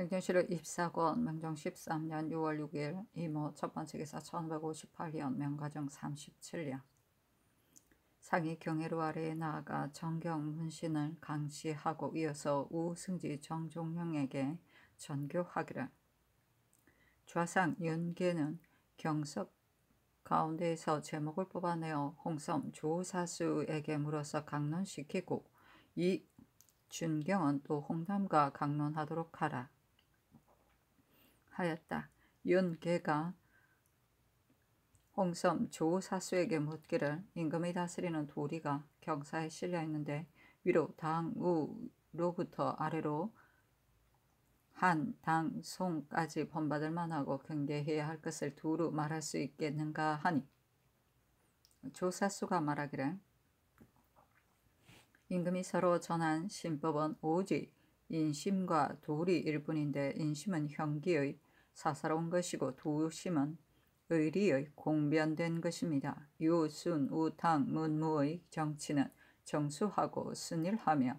명정실록 24권 명정 13년 6월 6일 이모 첫 번째 기사 1558년 명가정 37년 상이 경혜로 아래에 나아가 정경 문신을 강시하고 이어서 우승지 정종영에게 전교하기를 좌상 연계는 경석 가운데에서 제목을 뽑아내어 홍섬 조사수에게 물어서 강론시키고 이 준경은 또 홍남과 강론하도록 하라. 하였다. 윤계가 홍섬 조사수에게 묻기를 임금이 다스리는 도리가 경사에 실려 있는데 위로 당우로부터 아래로 한, 당, 송까지 본받을 만하고 경계해야 할 것을 두루 말할 수 있겠는가 하니 조사수가 말하기를 임금이 서로 전한 신법은 오직 인심과 도리일 뿐인데 인심은 형기의 사사로운 것이고 도심은 의리의 공변된 것입니다. 유순, 우탕, 문무의 정치는 정수하고 순일하며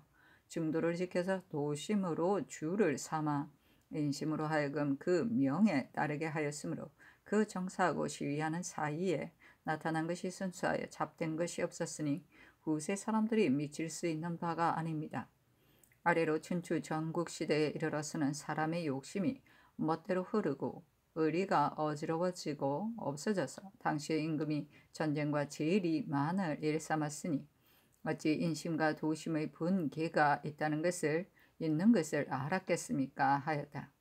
중도를 지켜서 도심으로 주를 삼아 인심으로 하여금 그 명에 따르게 하였으므로 그 정사하고 시위하는 사이에 나타난 것이 순수하여 잡된 것이 없었으니 후세 사람들이 미칠 수 있는 바가 아닙니다. 아래로 춘추 전국 시대에 이르러서는 사람의 욕심이 멋대로 흐르고 의리가 어지러워지고 없어져서 당시의 임금이 전쟁과 제일이 만을 일삼았으니 어찌 인심과 도심의 분개가 있다는 것을 있는 것을 알았겠습니까 하였다.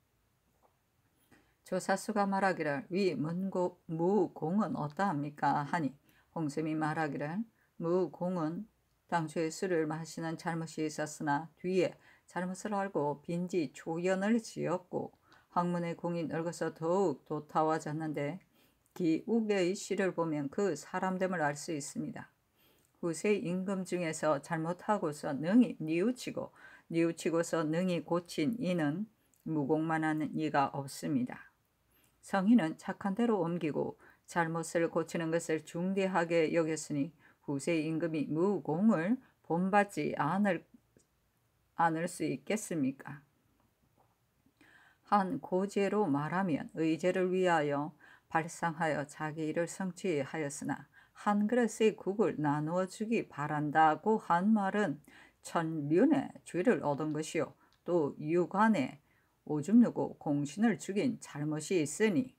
조사수가 말하기를 위 문고 무공은 어떠합니까 하니 홍수미 말하기를 무공은 당초에 술을 마시는 잘못이 있었으나 뒤에 잘못을 알고 빈지 초연을 지었고 학문의 공이 늙어서 더욱 도타와졌는데 기욱의 시를 보면 그 사람됨을 알 수 있습니다. 후세 임금 중에서 잘못하고서 능히 뉘우치고 뉘우치고서 능히 고친 이는 무공만한 이가 없습니다. 성인은 착한 대로 옮기고 잘못을 고치는 것을 중대하게 여겼으니 후세 임금이 무공을 본받지 않을, 않을 수 있겠습니까? 한 고죄로 말하면 의제를 위하여 발상하여 자기 일을 성취하였으나 한 그릇의 국을 나누어 주기 바란다고 한 말은 천륜의 죄를 얻은 것이요 또 유관에 오줌 누고 공신을 죽인 잘못이 있으니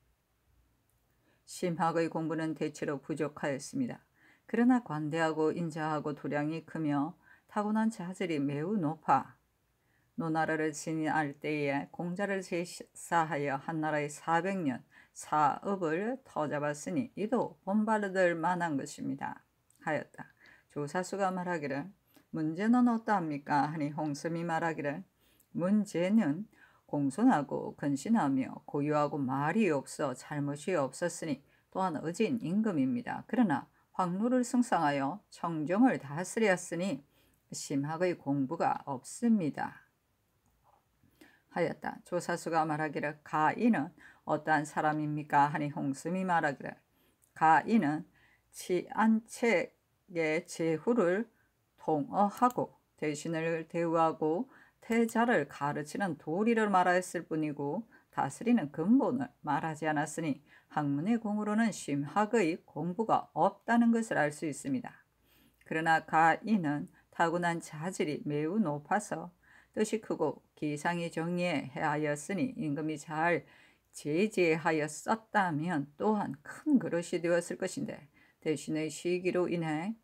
심학의 공부는 대체로 부족하였습니다. 그러나 관대하고 인자하고 도량이 크며 타고난 자질이 매우 높아 노나라를 지니할 때에 공자를 제사하여 한나라의 400년 사업을 터잡았으니 이도 본받을 만한 것입니다. 하였다. 조사수가 말하기를 문제는 어떠합니까? 하니 홍섬이 말하기를 문제는 공손하고 근신하며 고유하고 말이 없어 잘못이 없었으니 또한 의진 임금입니다. 그러나 황로를 승상하여 청정을 다스렸으니 심학의 공부가 없습니다. 하였다. 조사수가 말하기를 가인은 어떠한 사람입니까? 하니 홍수미 말하기를 가인은 치안책의 제후를 통어하고 대신을 대우하고 태자를 가르치는 도리를 말하였을 뿐이고 다스리는 근본을 말하지 않았으니 학문의 공으로는 심학의 공부가 없다는 것을 알 수 있습니다. 그러나 가인은 타고난 자질이 매우 높아서 뜻이 크고 기상이 정리 해하였으니 임금이 잘 제재하였었다면 또한 큰 그릇이 되었을 것인데 대신에 시기로 인해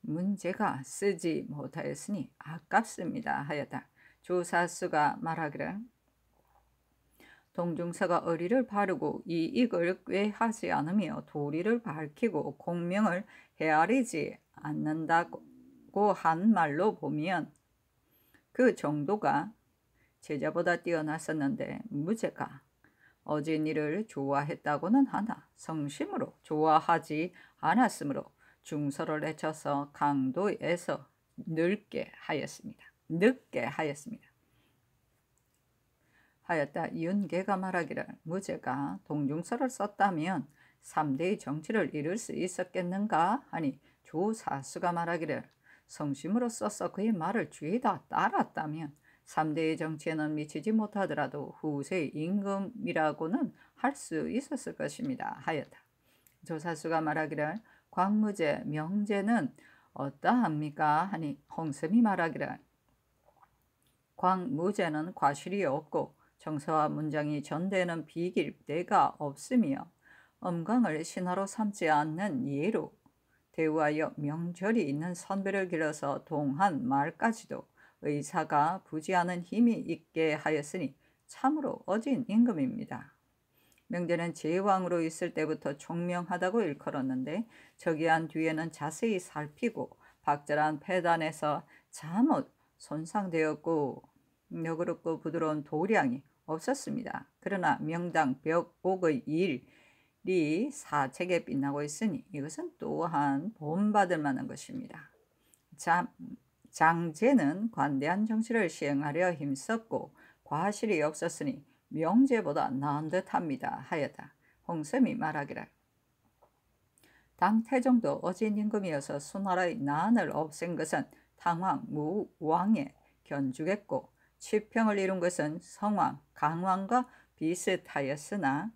문제가 쓰지 못하였으니 아깝습니다 하였다. 조사수가 말하기를 동중사가 어리를 바르고 이익을 꾀하지 않으며 도리를 밝히고 공명을 헤아리지 않는다고 한 말로 보면 그 정도가 제자보다 뛰어났었는데 무제가 어진 일을 좋아했다고는 하나 성심으로 좋아하지 않았으므로 중서를 해쳐서 강도에서 늙게 하였습니다. 늦게 하였습니다. 하였다. 윤계가 말하기를 무제가 동중서를 썼다면 3대의 정치를 이룰 수 있었겠는가 하니 조사수가 말하기를 성심으로써서 그의 말을 죄다 따랐다면 3대의 정치에는 미치지 못하더라도 후세의 임금이라고는 할 수 있었을 것입니다. 하였다. 조사수가 말하기를 광무제, 명제는 어떠합니까? 하니 홍섬이 말하기를 광무제는 과실이 없고 정서와 문장이 전되는 비길 때가 없으며 엄강을 신화로 삼지 않는 예로 대우하여 명절이 있는 선배를 길러서 동한 말까지도 의사가 부지하는 힘이 있게 하였으니 참으로 어진 임금입니다. 명제는 제왕으로 있을 때부터 총명하다고 일컬었는데 저기한 뒤에는 자세히 살피고 박절한 패단에서 잠옷 손상되었고 너그럽고 부드러운 도량이 없었습니다. 그러나 명당 벽0의일 사책에 빛나고 있으니 이것은 또한 보험받을 만한 것입니다. 자, 장제는 관대한 정치를 시행하려 힘썼고 과실이 없었으니 명제보다 나은 듯합니다. 하였다 홍섬이 말하기라 당태종도 어진 임금이어서 수나라의 난을 없앤 것은 당왕 무왕에 견주겠고 치평을 이룬 것은 성왕 강왕과 비슷하였으나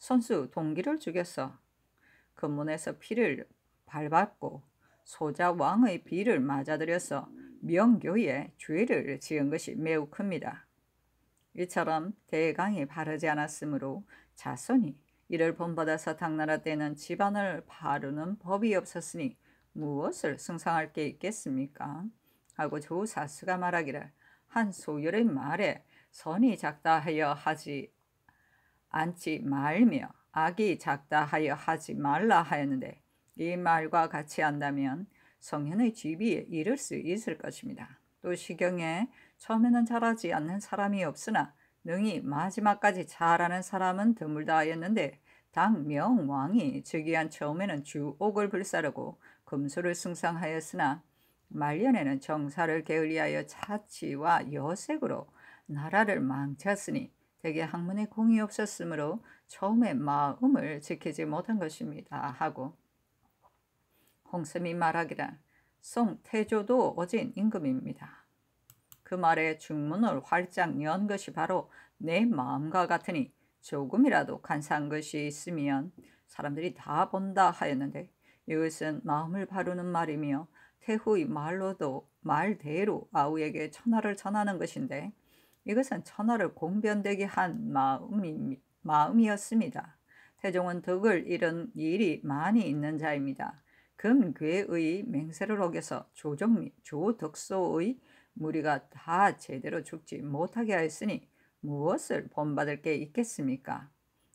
선수 동기를 죽였어. 금문에서 피를 밟았고 소자 왕의 비를 맞아들여서 명교에 죄를 지은 것이 매우 큽니다. 이처럼 대강이 바르지 않았으므로 자손이 이를 본받아서 당나라 때는 집안을 바르는 법이 없었으니 무엇을 승상할 게 있겠습니까? 하고 조사수가 말하기를 한 소열의 말에 선이 작다 하여 하지 앉지 말며 악이 작다 하여 하지 말라 하였는데 이 말과 같이 한다면 성현의 집이 이를 수 있을 것입니다. 또 시경에 처음에는 잘하지 않는 사람이 없으나 능히 마지막까지 잘하는 사람은 드물다 하였는데 당명왕이 즉위한 처음에는 주옥을 불사르고 금수를 숭상하였으나 말년에는 정사를 게을리하여 차치와 여색으로 나라를 망쳤으니 대개 학문에 공이 없었으므로 처음에 마음을 지키지 못한 것입니다. 하고 홍쌤이 말하기라 송태조도 어진 임금입니다. 그 말에 중문을 활짝 연 것이 바로 내 마음과 같으니 조금이라도 간사한 것이 있으면 사람들이 다 본다 하였는데 이것은 마음을 바르는 말이며 태후의 말로도 말대로 아우에게 천하를 전하는 것인데 이것은 천하를 공변되게 한 마음이, 마음이었습니다. 태종은 덕을 잃은 일이 많이 있는 자입니다. 금괴의 맹세를 어겨서 조정 및 조덕소의 무리가 다 제대로 죽지 못하게 하였으니 무엇을 본받을 게 있겠습니까?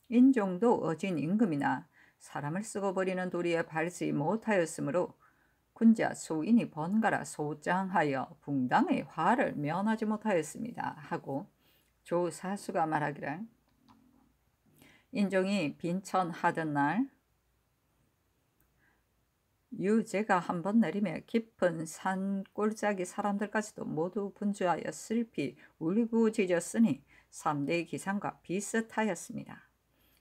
인종도 어진 임금이나 사람을 쓰고 버리는 도리에 발지 못하였으므로 군자 소인이 번갈아 소장하여 붕당의 화를 면하지 못하였습니다. 하고 조사수가 말하기를 인종이 빈천하던 날 유제가 한 번 내리며 깊은 산골짜기 사람들까지도 모두 분주하여 슬피 울부짖었으니 3대 기상과 비슷하였습니다.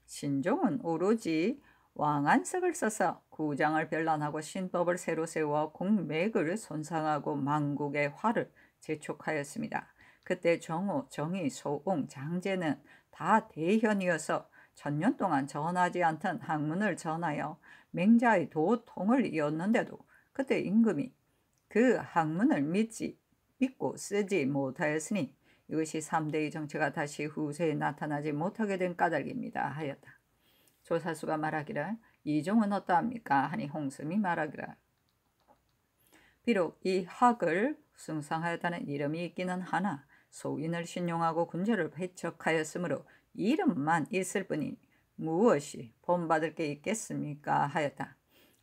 신종은 오로지 왕안석을 써서 구장을 변란하고 신법을 새로 세워 공맥을 손상하고 망국의 화를 재촉하였습니다. 그때 정호, 정희, 소웅 장제는 다 대현이어서 천년 동안 전하지 않던 학문을 전하여 맹자의 도통을 이었는데도 그때 임금이 그 학문을 믿지 믿고 쓰지 못하였으니 이것이 3대의 정체가 다시 후세에 나타나지 못하게 된 까닭입니다 하였다. 조사수가 말하기를 이종은 어떠합니까? 하니 홍수이말하기라 비록 이 학을 숭상하였다는 이름이 있기는 하나 소인을 신용하고 군제를 배척하였으므로 이름만 있을 뿐이 무엇이 본받을 게 있겠습니까? 하였다.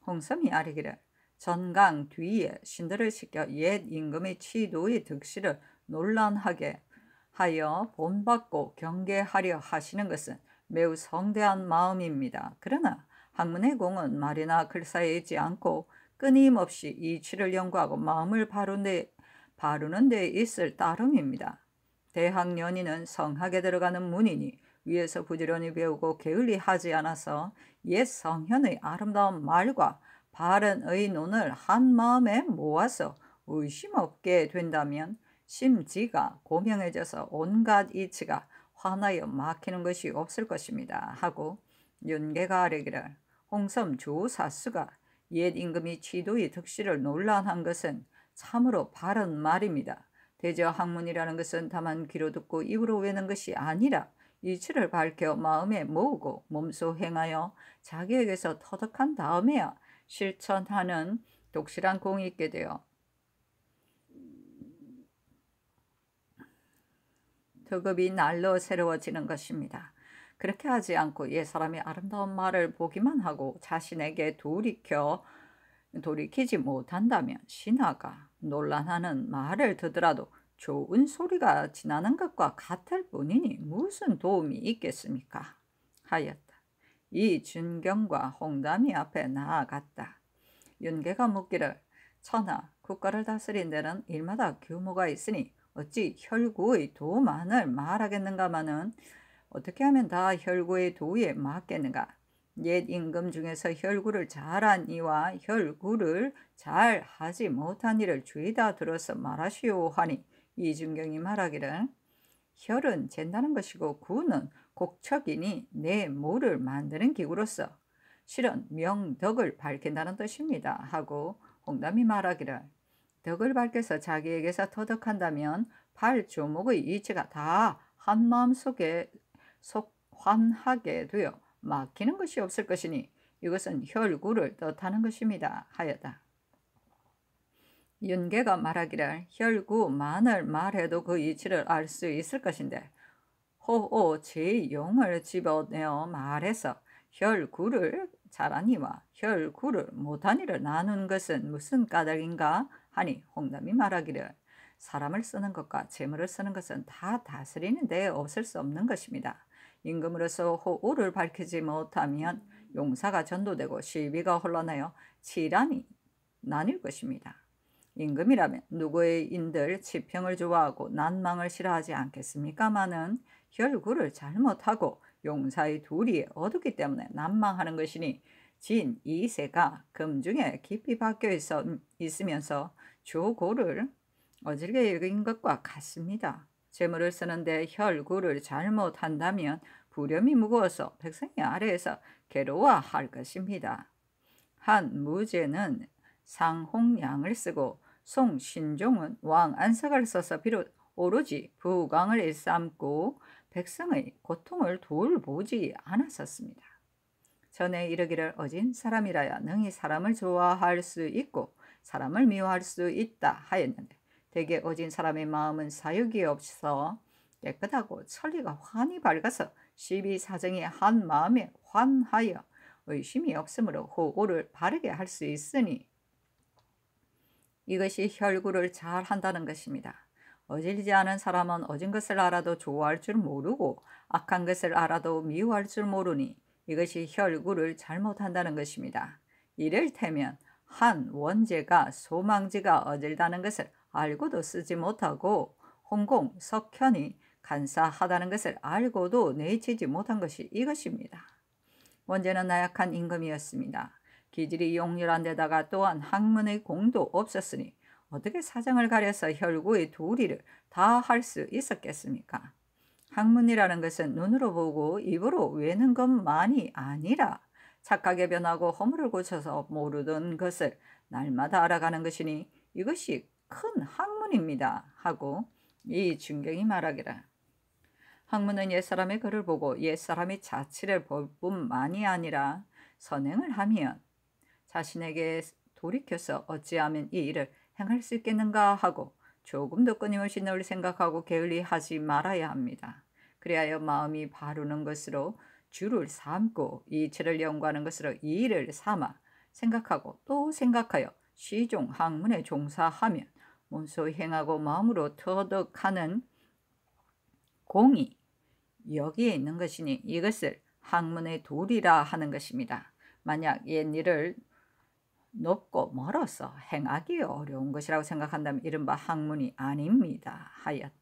홍섬이 아리기를 전강 뒤에 신들을 시켜 옛 임금의 치도의 득실을 논란하게 하여 본받고 경계하려 하시는 것은 매우 성대한 마음입니다. 그러나 학문의 공은 말이나 글사에 있지 않고 끊임없이 이치를 연구하고 마음을 바르는 바르는 데 있을 따름입니다. 대학 연인은 성학에 들어가는 문이니 위에서 부지런히 배우고 게을리 하지 않아서 옛 성현의 아름다운 말과 바른 의논을 한 마음에 모아서 의심 없게 된다면 심지가 고명해져서 온갖 이치가 화나여 막히는 것이 없을 것입니다. 하고 윤계가 아래기를 홍섬 주사수가 옛 임금이 취도의 득실을 논란한 것은 참으로 바른 말입니다. 대저 학문이라는 것은 다만 귀로 듣고 입으로 외는 것이 아니라 이치를 밝혀 마음에 모으고 몸소 행하여 자기에게서 터득한 다음에야 실천하는 독실한 공이 있게 되어 덕업이 날로 새로워지는 것입니다. 그렇게 하지 않고 옛사람이 아름다운 말을 보기만 하고 자신에게 돌이켜 돌이키지 못한다면 신하가 논란하는 말을 듣더라도 좋은 소리가 지나는 것과 같을 뿐이니 무슨 도움이 있겠습니까? 하였다. 이 준경과 홍담이 앞에 나아갔다. 윤계가 묻기를 천하 국가를 다스린 데는 일마다 규모가 있으니 어찌 혈구의 도만을 말하겠는가마는 어떻게 하면 다 혈구의 도에 맞겠는가. 옛 임금 중에서 혈구를 잘한 이와 혈구를 잘 하지 못한 이를 죄다 들어서 말하시오 하니 이준경이 말하기를 혈은 잰다는 것이고 구는 곡척이니 내 모를 만드는 기구로서 실은 명덕을 밝힌다는 뜻입니다 하고 홍담이 말하기를 덕을 밝혀서 자기에게서 터득한다면 발주목의 이치가 다 한마음 속에 속환하게 되어 막히는 것이 없을 것이니 이것은 혈구를 뜻하는 것입니다. 하였다. 윤계가 말하기를 혈구만을 말해도 그 이치를 알 수 있을 것인데 호호 제 용을 집어내어 말해서 혈구를 잘하니와 혈구를 못하니를 나눈 것은 무슨 까닭인가 하니 홍남이 말하기를 사람을 쓰는 것과 재물을 쓰는 것은 다 다스리는데 없을 수 없는 것입니다. 임금으로서 호우를 밝히지 못하면 용사가 전도되고 시비가 흘러나요 치란이 나뉠 것입니다. 임금이라면 누구의 인들 지평을 좋아하고 난망을 싫어하지 않겠습니까마는 혈구를 잘못하고 용사의 둘이 어둡기 때문에 난망하는 것이니 진 이세가 금중에 깊이 박혀 있으면서 주고를 어질게 읽은 것과 같습니다. 재물을 쓰는데 혈구를 잘못한다면 부렴이 무거워서 백성이 아래에서 괴로워할 것입니다. 한 무제는 상홍량을 쓰고 송신종은 왕 안석을 써서 비롯 오로지 부강을 일삼고 백성의 고통을 돌보지 않았었습니다. 전에 이르기를 어진 사람이라야 능히 사람을 좋아할 수 있고 사람을 미워할 수 있다 하였는데 대개 어진 사람의 마음은 사육이 없어 깨끗하고 천리가 환히 밝아서 시비 사정이 한 마음에 환하여 의심이 없으므로 호구를 바르게 할 수 있으니 이것이 혈구를 잘 한다는 것입니다. 어질리지 않은 사람은 어진 것을 알아도 좋아할 줄 모르고 악한 것을 알아도 미워할 줄 모르니 이것이 혈구를 잘못한다는 것입니다. 이를테면 한 원제가 소망지가 어질다는 것을 알고도 쓰지 못하고 홍공, 석현이 간사하다는 것을 알고도 내치지 못한 것이 이것입니다. 원제는 나약한 임금이었습니다. 기질이 용렬한 데다가 또한 학문의 공도 없었으니 어떻게 사정을 가려서 혈구의 도리를 다 할 수 있었겠습니까? 학문이라는 것은 눈으로 보고 입으로 외는 것만이 아니라 착하게 변하고 허물을 고쳐서 모르던 것을 날마다 알아가는 것이니 이것이 큰 학문입니다. 하고 이 중경이 말하기라. 학문은 옛사람의 글을 보고 옛사람이 자치를 볼 뿐만이 아니라 선행을 하면 자신에게 돌이켜서 어찌하면 이 일을 행할 수 있겠는가 하고 조금도 끊임없이 늘 생각하고 게을리하지 말아야 합니다. 그리하 마음이 바르는 것으로 주를 삼고 이체를 연구하는 것으로 이를 삼아 생각하고 또 생각하여 시종 학문에 종사하면 몸소 행하고 마음으로 터득하는 공이 여기에 있는 것이니 이것을 학문의 도리라 하는 것입니다. 만약 옛 일을 높고 멀어서 행하기 어려운 것이라고 생각한다면 이른바 학문이 아닙니다. 하였다.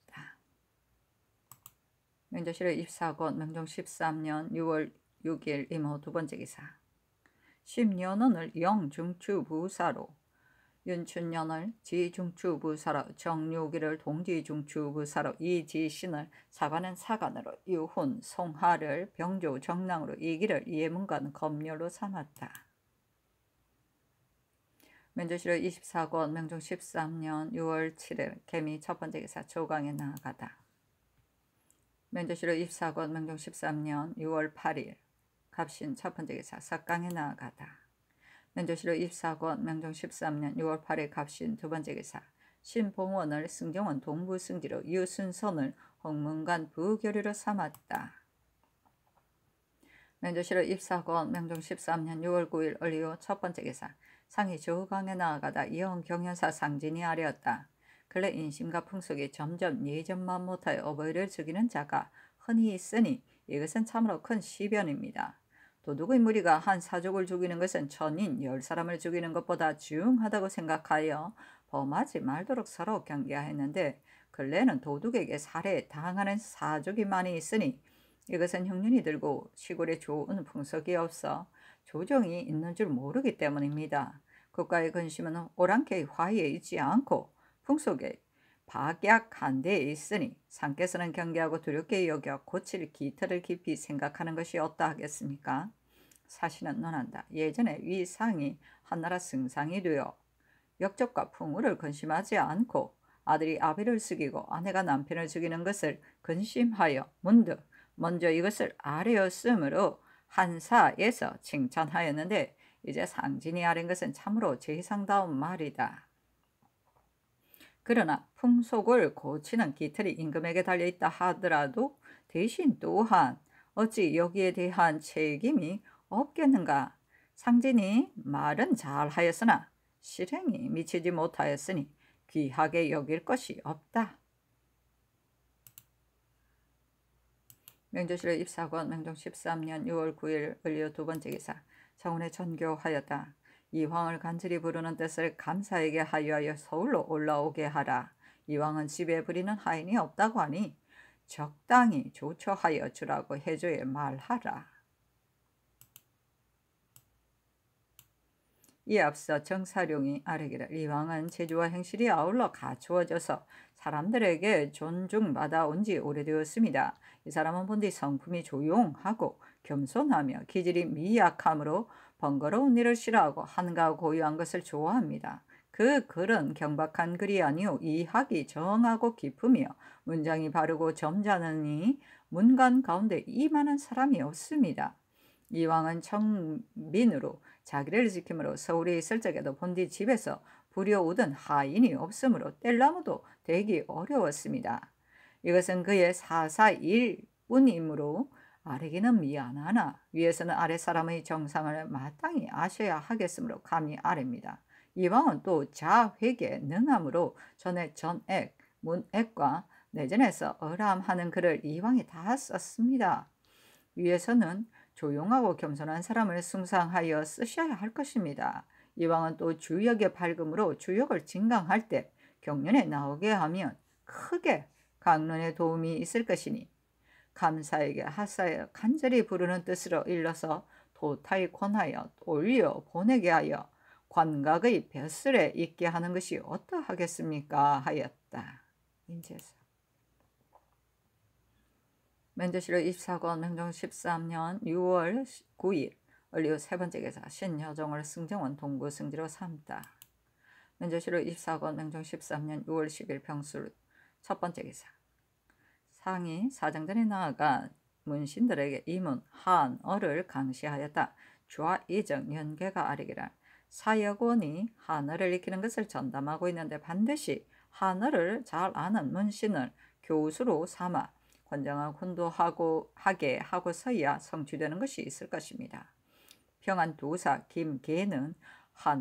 명제실의 입사권 명종 13년 6월 6일 임호 두 번째 기사 1 0년을 영중추부사로 윤춘년을 지중추부사로 정유기를 동지중추부사로 이지신을 사관은 사관으로 유훈 송하를 병조 정랑으로 이기를 예문관 검열로 삼았다. 면조실의 24권 명종 13년 6월 7일 개미 첫 번째 기사 조강에 나아가다. 면조시로 입사권 명종 13년 6월 8일 갑신 첫 번째 기사 석강에 나아가다. 면조시로 입사권 명종 13년 6월 8일 갑신 두 번째 기사 신봉원을 승정원 동부승지로 유순선을 홍문관 부교류로 삼았다. 면조시로 입사권 명종 13년 6월 9일 을리오 첫 번째 기사 상이 조강에 나아가다 이영 경연사 상진이 아래였다. 근래 인심과 풍속이 점점 예전만 못하여 어버이를 죽이는 자가 흔히 있으니 이것은 참으로 큰 시변입니다. 도둑의 무리가 한 사족을 죽이는 것은 천인 열 사람을 죽이는 것보다 중하다고 생각하여 범하지 말도록 서로 경계하였는데 근래는 도둑에게 살해 당하는 사족이 많이 있으니 이것은 형륜이 들고 시골에 좋은 풍속이 없어 조정이 있는 줄 모르기 때문입니다. 국가의 근심은 오랑캐의 화해에 있지 않고 풍속에 박약한 데에 있으니 상께서는 경계하고 두렵게 여겨 고칠 기타을 깊이 생각하는 것이 어떠 하겠습니까? 사실은 논한다. 예전에 위상이 한나라 승상이 되어 역적과 풍우를 근심하지 않고 아들이 아비를 죽이고 아내가 남편을 죽이는 것을 근심하여 문득 먼저 이것을 아뢰었으므로 한사에서 칭찬하였는데 이제 상진이 아는 것은 참으로 제상다운 말이다. 그러나 풍속을 고치는 기틀이 임금에게 달려있다 하더라도 대신 또한 어찌 여기에 대한 책임이 없겠는가? 상진이 말은 잘하였으나 실행이 미치지 못하였으니 귀하게 여길 것이 없다. 명조실의 입사권 명종 13년 6월 9일 을려 두 번째 기사 정운에 전교하였다. 이황을 간절히 부르는 뜻을 감사에게 하유하여 서울로 올라오게 하라. 이왕은 집에 부리는 하인이 없다고 하니 적당히 조처하여 주라고 해줘야 말하라. 이 앞서 정사룡이 아뢰기를 이왕은 제주와 행실이 아울러 갖추어져서 사람들에게 존중받아 온 지 오래되었습니다. 이 사람은 본디 성품이 조용하고 겸손하며 기질이 미약함으로 번거로운 일을 싫어하고 한가 하 고요한 것을 좋아합니다. 그 글은 경박한 글이 아니오 이학이 정하고 깊으며 문장이 바르고 점잖으니 문관 가운데 이만한 사람이 없습니다. 이왕은 청민으로 자기를 지킴으로 서울에 있을 적에도 본디 집에서 부려오던 하인이 없으므로 뗄나무도 되기 어려웠습니다. 이것은 그의 사사일뿐이므로 아래기는 미안하나 위에서는 아래 사람의 정상을 마땅히 아셔야 하겠으므로 감히 아래입니다. 이왕은또 자회계 능함으로 전에 전액, 문액과 내전에서 어람하는 글을 이왕이다 썼습니다. 위에서는 조용하고 겸손한 사람을 숭상하여 쓰셔야 할 것입니다. 이왕은 또 주역의 밝음으로 주역을 증강할 때경련에 나오게 하면 크게 강론에 도움이 있을 것이니 감사에게 하사여 간절히 부르는 뜻으로 일러서 도타히 권하여 올려 보내게 하여 관각의 벼슬에 있게 하는 것이 어떠하겠습니까 하였다. 인제서 면제시로 24권 명종 13년 6월 9일 을리우 세 번째 계사 신여정을 승정원 동구 승지로 삼다. 면제시로 24권 명종 13년 6월 10일 병술 첫 번째 계사 상이 사장들이 나아가 문신들에게 임은 한어를 강시하였다. 주좌이적 연계가 아리기라. 사역원이 한어를 익히는 것을 전담하고 있는데 반드시 한어를 잘 아는 문신을 교수로 삼아 권장한 혼도하고 하게 하고서야 성취되는 것이 있을 것입니다. 평안 도사 김계는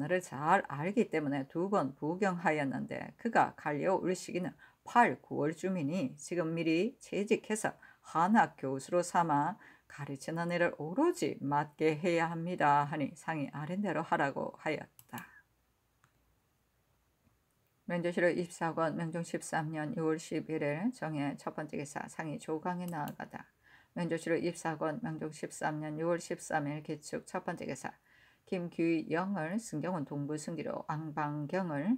하늘을 잘 알기 때문에 두 번 부경하였는데 그가 갈려 울시기는 8, 9월 주민이 지금 미리 재직해서 한학 교수로 삼아 가르치는 일을 오로지 맡게 해야 합니다 하니 상이 아랜대로 하라고 하였다. 면조실의 24권 명종 13년 6월 11일 정해 첫 번째 기사 상이 조강에 나아가다. 면조실의 24권 명종 13년 6월 13일 기축 첫 번째 기사 김규영을 승경원 동부승기로 왕방경을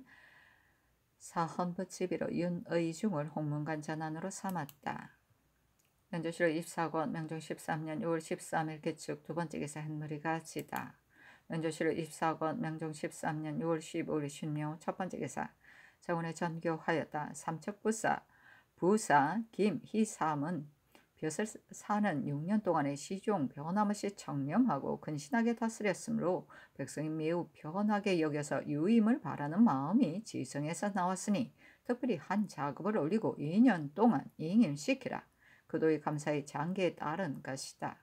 사헌부집비로 윤의중을 홍문관 전환으로 삼았다. 연조시로 2권 명종 13년 6월 13일 개축 두 번째 기사 햇머리가 지다. 연조시로 2권 명종 13년 6월 15일 신묘 첫 번째 기사 정원의 전교하였다. 삼척부사 부사 김희삼은 벼슬 사는 6년 동안의 시종 변함없이 청렴하고 근신하게 다스렸으므로 백성이 매우 변하게 여겨서 유임을 바라는 마음이 지성에서 나왔으니 특별히 한 작업을 올리고 2년 동안 잉임시키라. 그도의 감사의 장기에 따른 것이다.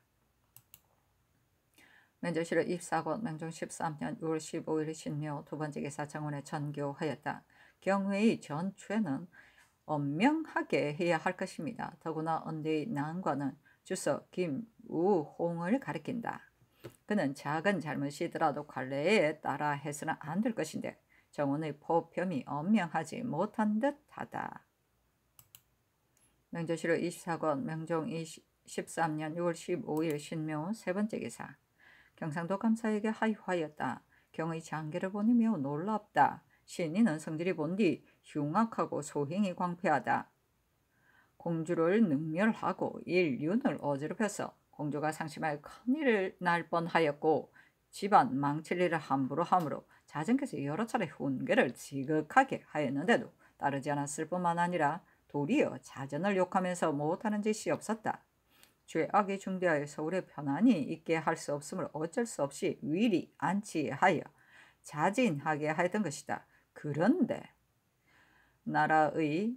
면조실의 입사고 명종 13년 6월 15일 신묘 두 번째 기사정원에 전교하였다. 경회의 전에는 엄명하게 해야 할 것입니다. 더구나 언데의 난관은 주서 김우홍을 가리킨다. 그는 작은 잘못이더라도 관례에 따라 해서는 안 될 것인데 정원의 포편이 엄명하지 못한 듯하다. 명조실로 24권 명종 13년 6월 15일 신묘 세 번째 기사 경상도 감사에게 하이화였다. 경의 장기를 보니 매우 놀랍다. 신인는 성질이 본뒤 흉악하고 소행이 광패하다. 공주를 능멸하고 일륜을 어지럽혀서 공주가 상심할 큰일을 날 뻔하였고 집안 망칠 일을 함부로 함으로 자전께서 여러 차례 훈계를 지극하게 하였는데도 따르지 않았을 뿐만 아니라 도리어 자전을 욕하면서 못하는 짓이 없었다. 죄악이 중대하여 서울에 편안히 있게 할 수 없음을 어쩔 수 없이 위리 안치하여 자진하게 하였던 것이다. 그런데 나라의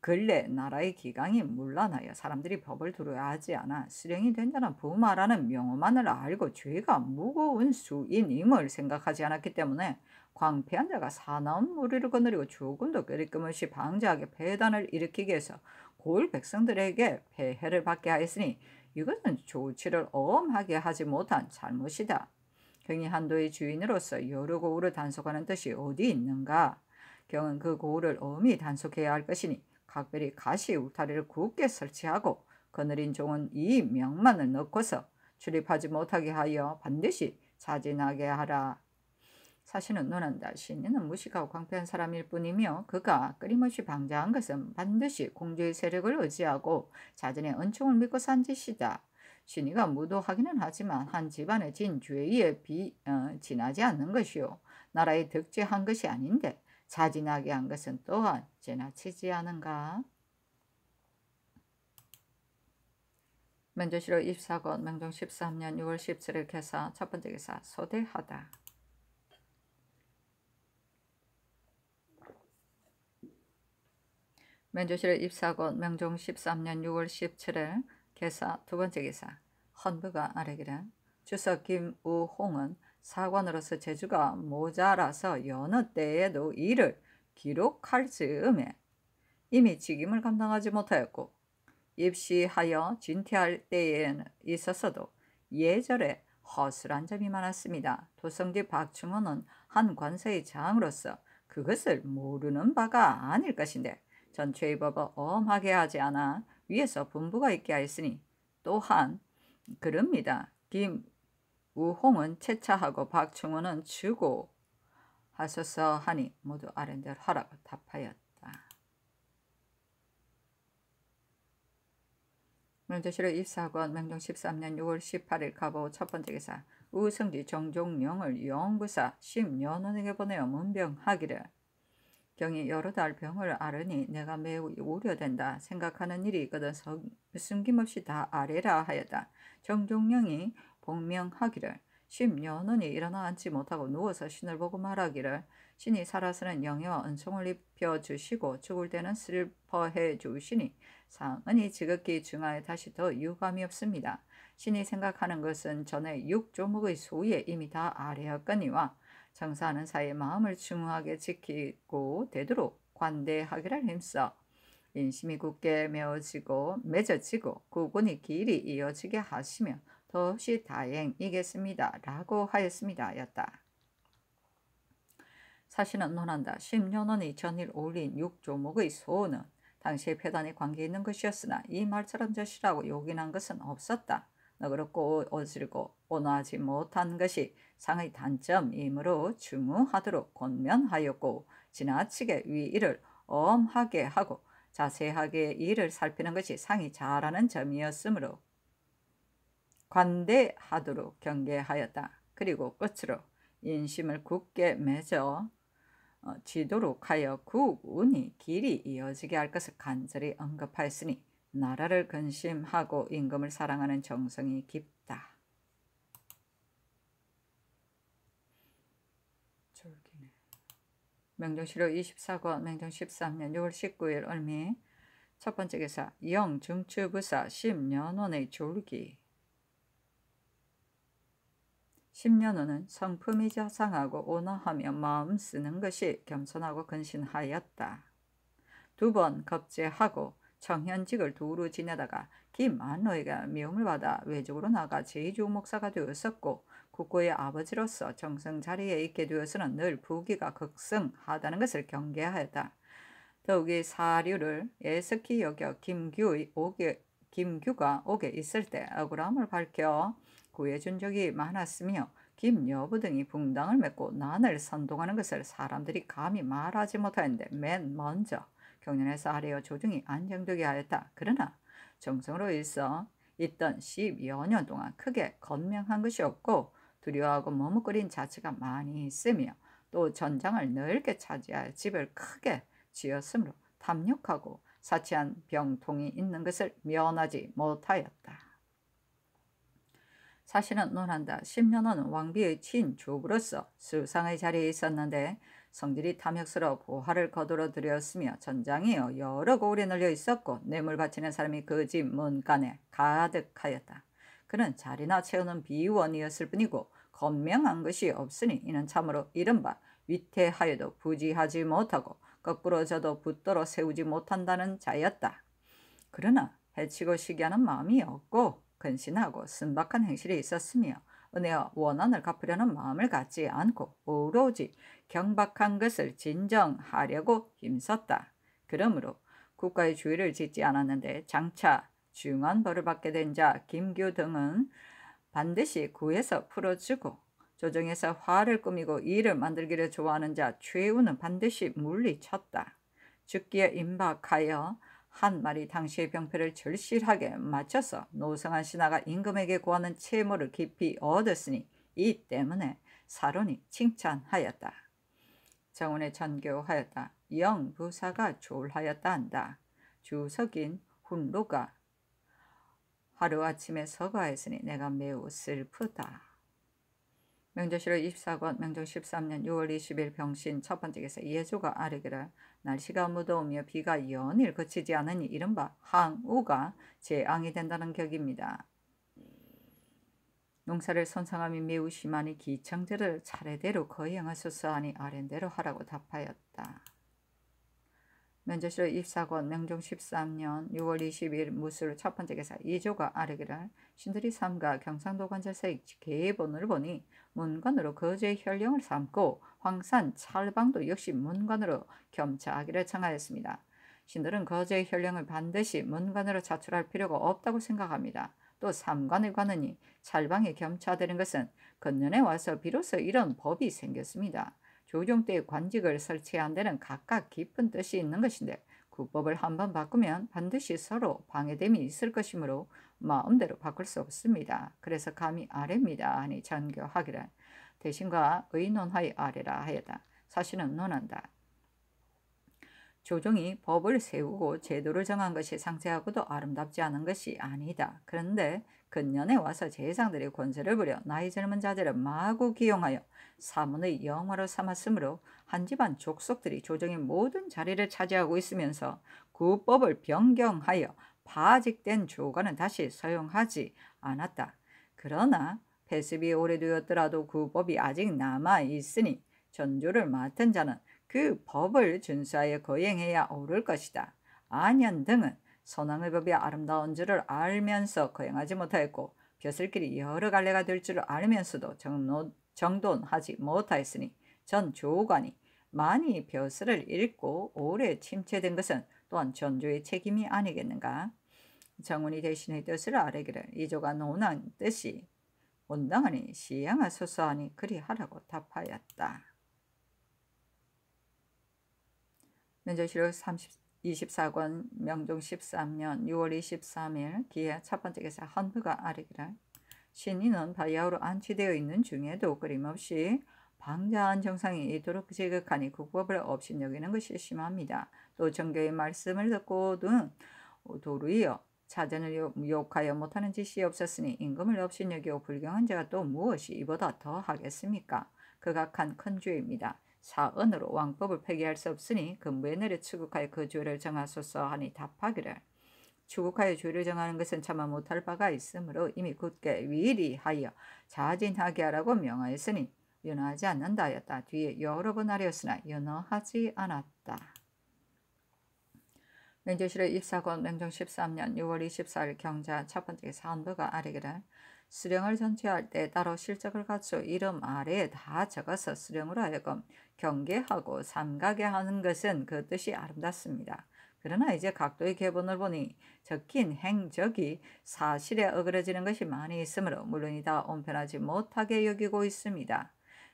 근래 나라의 기강이 물란하여 사람들이 법을 두려워하지 않아 실행이 된다는 부마라는 명호만을 알고 죄가 무거운 수인임을 생각하지 않았기 때문에 광패한 자가 사나운 무리를 거느리고 조금도 리끔없이 방자하게 배단을 일으키게 해서 고을 백성들에게 폐해를 받게 하였으니 이것은 조치를 엄하게 하지 못한 잘못이다. 경이 한도의 주인으로서 여러 고을을 단속하는 뜻이 어디 있는가? 경은 그고을을 엄히 단속해야 할 것이니 각별히 가시 울타리를 굳게 설치하고 그느린 종은 이 명만을 넣고서 출입하지 못하게 하여 반드시 자진하게 하라. 사실은 노난다 시인은 무식하고 광패한 사람일 뿐이며 그가 끊임없이 방자한 것은 반드시 공주의 세력을 의지하고 자진의 은총을 믿고 산 짓이다. 신이가 무도하기는 하지만 한 집안의 진죄에 비, 어, 지나지 않는 것이요. 나라의 득죄한 것이 아닌데 자진하게 한 것은 또한 지나치지 않은가? 민주시로 입사권 명종 13년 6월 17일 개사 첫 번째 기사 소대하다. 민주시로 입사권 명종 13년 6월 17일 개사 두 번째 기사 헌부가 아래기는 주석 김우홍은 사관으로서 재주가 모자라서 여느 때에도 이를 기록할 즈음에 이미 직임을 감당하지 못하였고 입시하여 진퇴할 때에는 있어서도 예절에 허술한 점이 많았습니다. 도성지 박충호는 한관사의 장으로서 그것을 모르는 바가 아닐 것인데 전체의 법을 엄하게 하지 않아 위에서 분부가 있게 하였으니 또한 그럽니다. 김 우홍은 채차하고 박충원은 주고 하소서 하니 모두 아랜대로 하라고 답하였다. 명조시로 입사학원 명종 13년 6월 18일 가보 첫 번째 기사 우승지 정종영을 영부사 심연원에게 보내어 문병하기를 경이 여러 달 병을 앓으니 내가 매우 우려된다 생각하는 일이 있거든 숨김없이 다 아래라 하였다. 정종영이 공명하기를 심년은이 일어나 앉지 못하고 누워서 신을 보고 말하기를 신이 살아서는 영예와 은총을 입혀 주시고 죽을 때는 슬퍼해 주시니 상은이 지극히 중하에 다시 더 유감이 없습니다. 신이 생각하는 것은 전에 육조목의 소위에 이미 다 아래였거니와 정사하는 사이에 마음을 중하게 지키고 되도록 관대하기를 힘써 인심이 굳게 메워지고 맺어지고 구분이 길이 이어지게 하시며 더없이 다행이겠습니다. 라고 하였습니다. 였다. 사실은 논한다. 10년은 2000일 올린 6조목의 소원은 당시 의 폐단에 관계 있는 것이었으나 이 말처럼 저시라고 요긴한 것은 없었다. 너그럽고 어지르고원하지 못한 것이 상의 단점이므로 중후하도록 권면하였고 지나치게 위의를 엄하게 하고 자세하게 이를 살피는 것이 상이 잘하는 점이었으므로 관대하도록 경계하였다. 그리고 끝으로 인심을 굳게 맺어 어, 지도록 하여 국운이 길이 이어지게 할 것을 간절히 언급하였으니 나라를 근심하고 임금을 사랑하는 정성이 깊다. 명정시로 24권 명정 13년 6월 19일 얼미 첫 번째 기사 영중추부사 10년원의 졸기 1 0년후는 성품이 자상하고 온화하며 마음 쓰는 것이 겸손하고 근신하였다. 두 번 겁제하고 청현직을 두루 지내다가 김안노에게 미움을 받아 외적으로 나가 제주 목사가 되었었고 국고의 아버지로서 정성 자리에 있게 되어서는 늘 부귀가 극성하다는 것을 경계하였다. 더욱이 사류를 예스키 여겨 김규의 오게, 김규가 옥에 있을 때 억울함을 밝혀 구해준 적이 많았으며 김 여부 등이 붕당을 맺고 난을 선동하는 것을 사람들이 감히 말하지 못하는데 맨 먼저 경련에서 아래어 조정이 안정되게 하였다. 그러나 정성으로 있어 있던 10여 년 동안 크게 건명한 것이 없고 두려워하고 머뭇거린 자체가 많이 있으며 또 전장을 넓게 차지하여 집을 크게 지었으므로 탐욕하고 사치한 병통이 있는 것을 면하지 못하였다. 사실은 논한다. 10년은 왕비의 친주부로서 수상의 자리에 있었는데 성질이 탐욕스러워 보화를 거두러 들였으며 전장이여 여러 고울에 널려 있었고 뇌물 바치는 사람이 그 집 문간에 가득하였다. 그는 자리나 채우는 비원이었을 뿐이고 건명한 것이 없으니 이는 참으로 이른바 위태하여도 부지하지 못하고 거꾸로 저도 붙도록 세우지 못한다는 자였다. 그러나 해치고 시기하는 마음이 없고 근신하고 순박한 행실이 있었으며 은혜와 원한을 갚으려는 마음을 갖지 않고 오로지 경박한 것을 진정하려고 힘썼다. 그러므로 국가의 주의를 짓지 않았는데 장차 중한 벌을 받게 된 자 김규 등은 반드시 구해서 풀어주고 조정에서 화를 꾸미고 일을 만들기를 좋아하는 자 최우는 반드시 물리쳤다. 죽기에 임박하여 한 말이 당시의 병폐를 절실하게 맞춰서 노성한 신하가 임금에게 구하는 채무를 깊이 얻었으니 이 때문에 사론이 칭찬하였다. 정원에 전교하였다. 영부사가 졸하였다 한다. 주석인 훈로가 하루아침에 서가했으니 내가 매우 슬프다. 명조실록 24권 명종 13년 6월 20일 병신 첫 번째 기사 예조가 아르기라 날씨가 무더우며 비가 연일 그치지 않으니 이른바 항우가 재앙이 된다는 격입니다. 농사를 손상함이 매우 심하니 기청제를 차례대로 거행하소서 하니 아랜대로 하라고 답하였다. 면제시로 24권 명종 13년 6월 20일 무술 첫 번째 개사 이조가 아래기를 신들이 삼가 경상도 관찰색 계본을 보니 문관으로 거제의 혈령을 삼고 황산 찰방도 역시 문관으로 겸차하기를 청하였습니다. 신들은 거제의 혈령을 반드시 문관으로 자출할 필요가 없다고 생각합니다. 또 삼관의 관은이 찰방에 겸차되는 것은 근년에 와서 비로소 이런 법이 생겼습니다. 조정때의 관직을 설치한 데는 각각 깊은 뜻이 있는 것인데 구법을 한번 바꾸면 반드시 서로 방해됨이 있을 것이므로 마음대로 바꿀 수 없습니다. 그래서 감히 아래입니다. 아니 전교하기란 대신과 의논하의 아래라 하였다. 사실은 논한다. 조정이 법을 세우고 제도를 정한 것이 상세하고도 아름답지 않은 것이 아니다. 그런데 근년에 와서 제상들의 권세를 부려 나이 젊은 자들을 마구 기용하여 사문의 영화로 삼았으므로 한 집안 족속들이 조정의 모든 자리를 차지하고 있으면서 구법을 변경하여 파직된 조가는 다시 사용하지 않았다. 그러나 배습이 오래되었더라도 구 법이 아직 남아 있으니 전조를 맡은 자는 그 법을 준수하여 거행해야 오를 것이다. 안현 등은 선왕의 법이 아름다운 줄을 알면서 거행하지 못하였고 벼슬길이 여러 갈래가 될 줄을 알면서도 정돈하지 못하였으니 전 조관이 많이 벼슬을 잃고 오래 침체된 것은 또한 전조의 책임이 아니겠는가. 정운이 대신의 뜻을 아뢰기를 이조가 논한 뜻이 온당하니 시양하소소하니 그리하라고 답하였다. 면접실록 30 24권 명종 13년 6월 23일 기해 첫 번째 기사 헌부가 아래기를 신인은 바야흐로 안치되어 있는 중에도 끊임없이 방자한 정상이 이토록 제극하니 국법을 없인 여기는 것이 심합니다. 또 정교의 말씀을 듣고는 도루이여 자전을 욕하여 못하는 짓이 없었으니 임금을 없인 여기고 불경한 자가 또 무엇이 이보다 더 하겠습니까? 극악한 큰주입니다. 사은으로 왕법을 폐기할 수 없으니 근무에 그 내려 추국하여 그 죄를 정하소서 하니 답하기를 추국하여 죄를 정하는 것은 참아 못할 바가 있으므로 이미 굳게 위리하여 자진하게 하라고 명하였으니 연하지 호 않는다 하였다. 뒤에 여러 번 하려으나 연하지 호 않았다. 명조실의 입사권 명종 13년 6월 24일 경자 첫 번째 사헌부가 아래기를 수령을 전체할때 따로 실적을 갖추 이름 아래에 다 적어서 수령으로 하여금 경계하고 삼가게 하는 것은 그 뜻이 아름답습니다. 그러나 이제 각도의 개본을 보니 적힌 행적이 사실에 어그러지는 것이 많이 있으므로 물론이 다 온편하지 못하게 여기고 있습니다.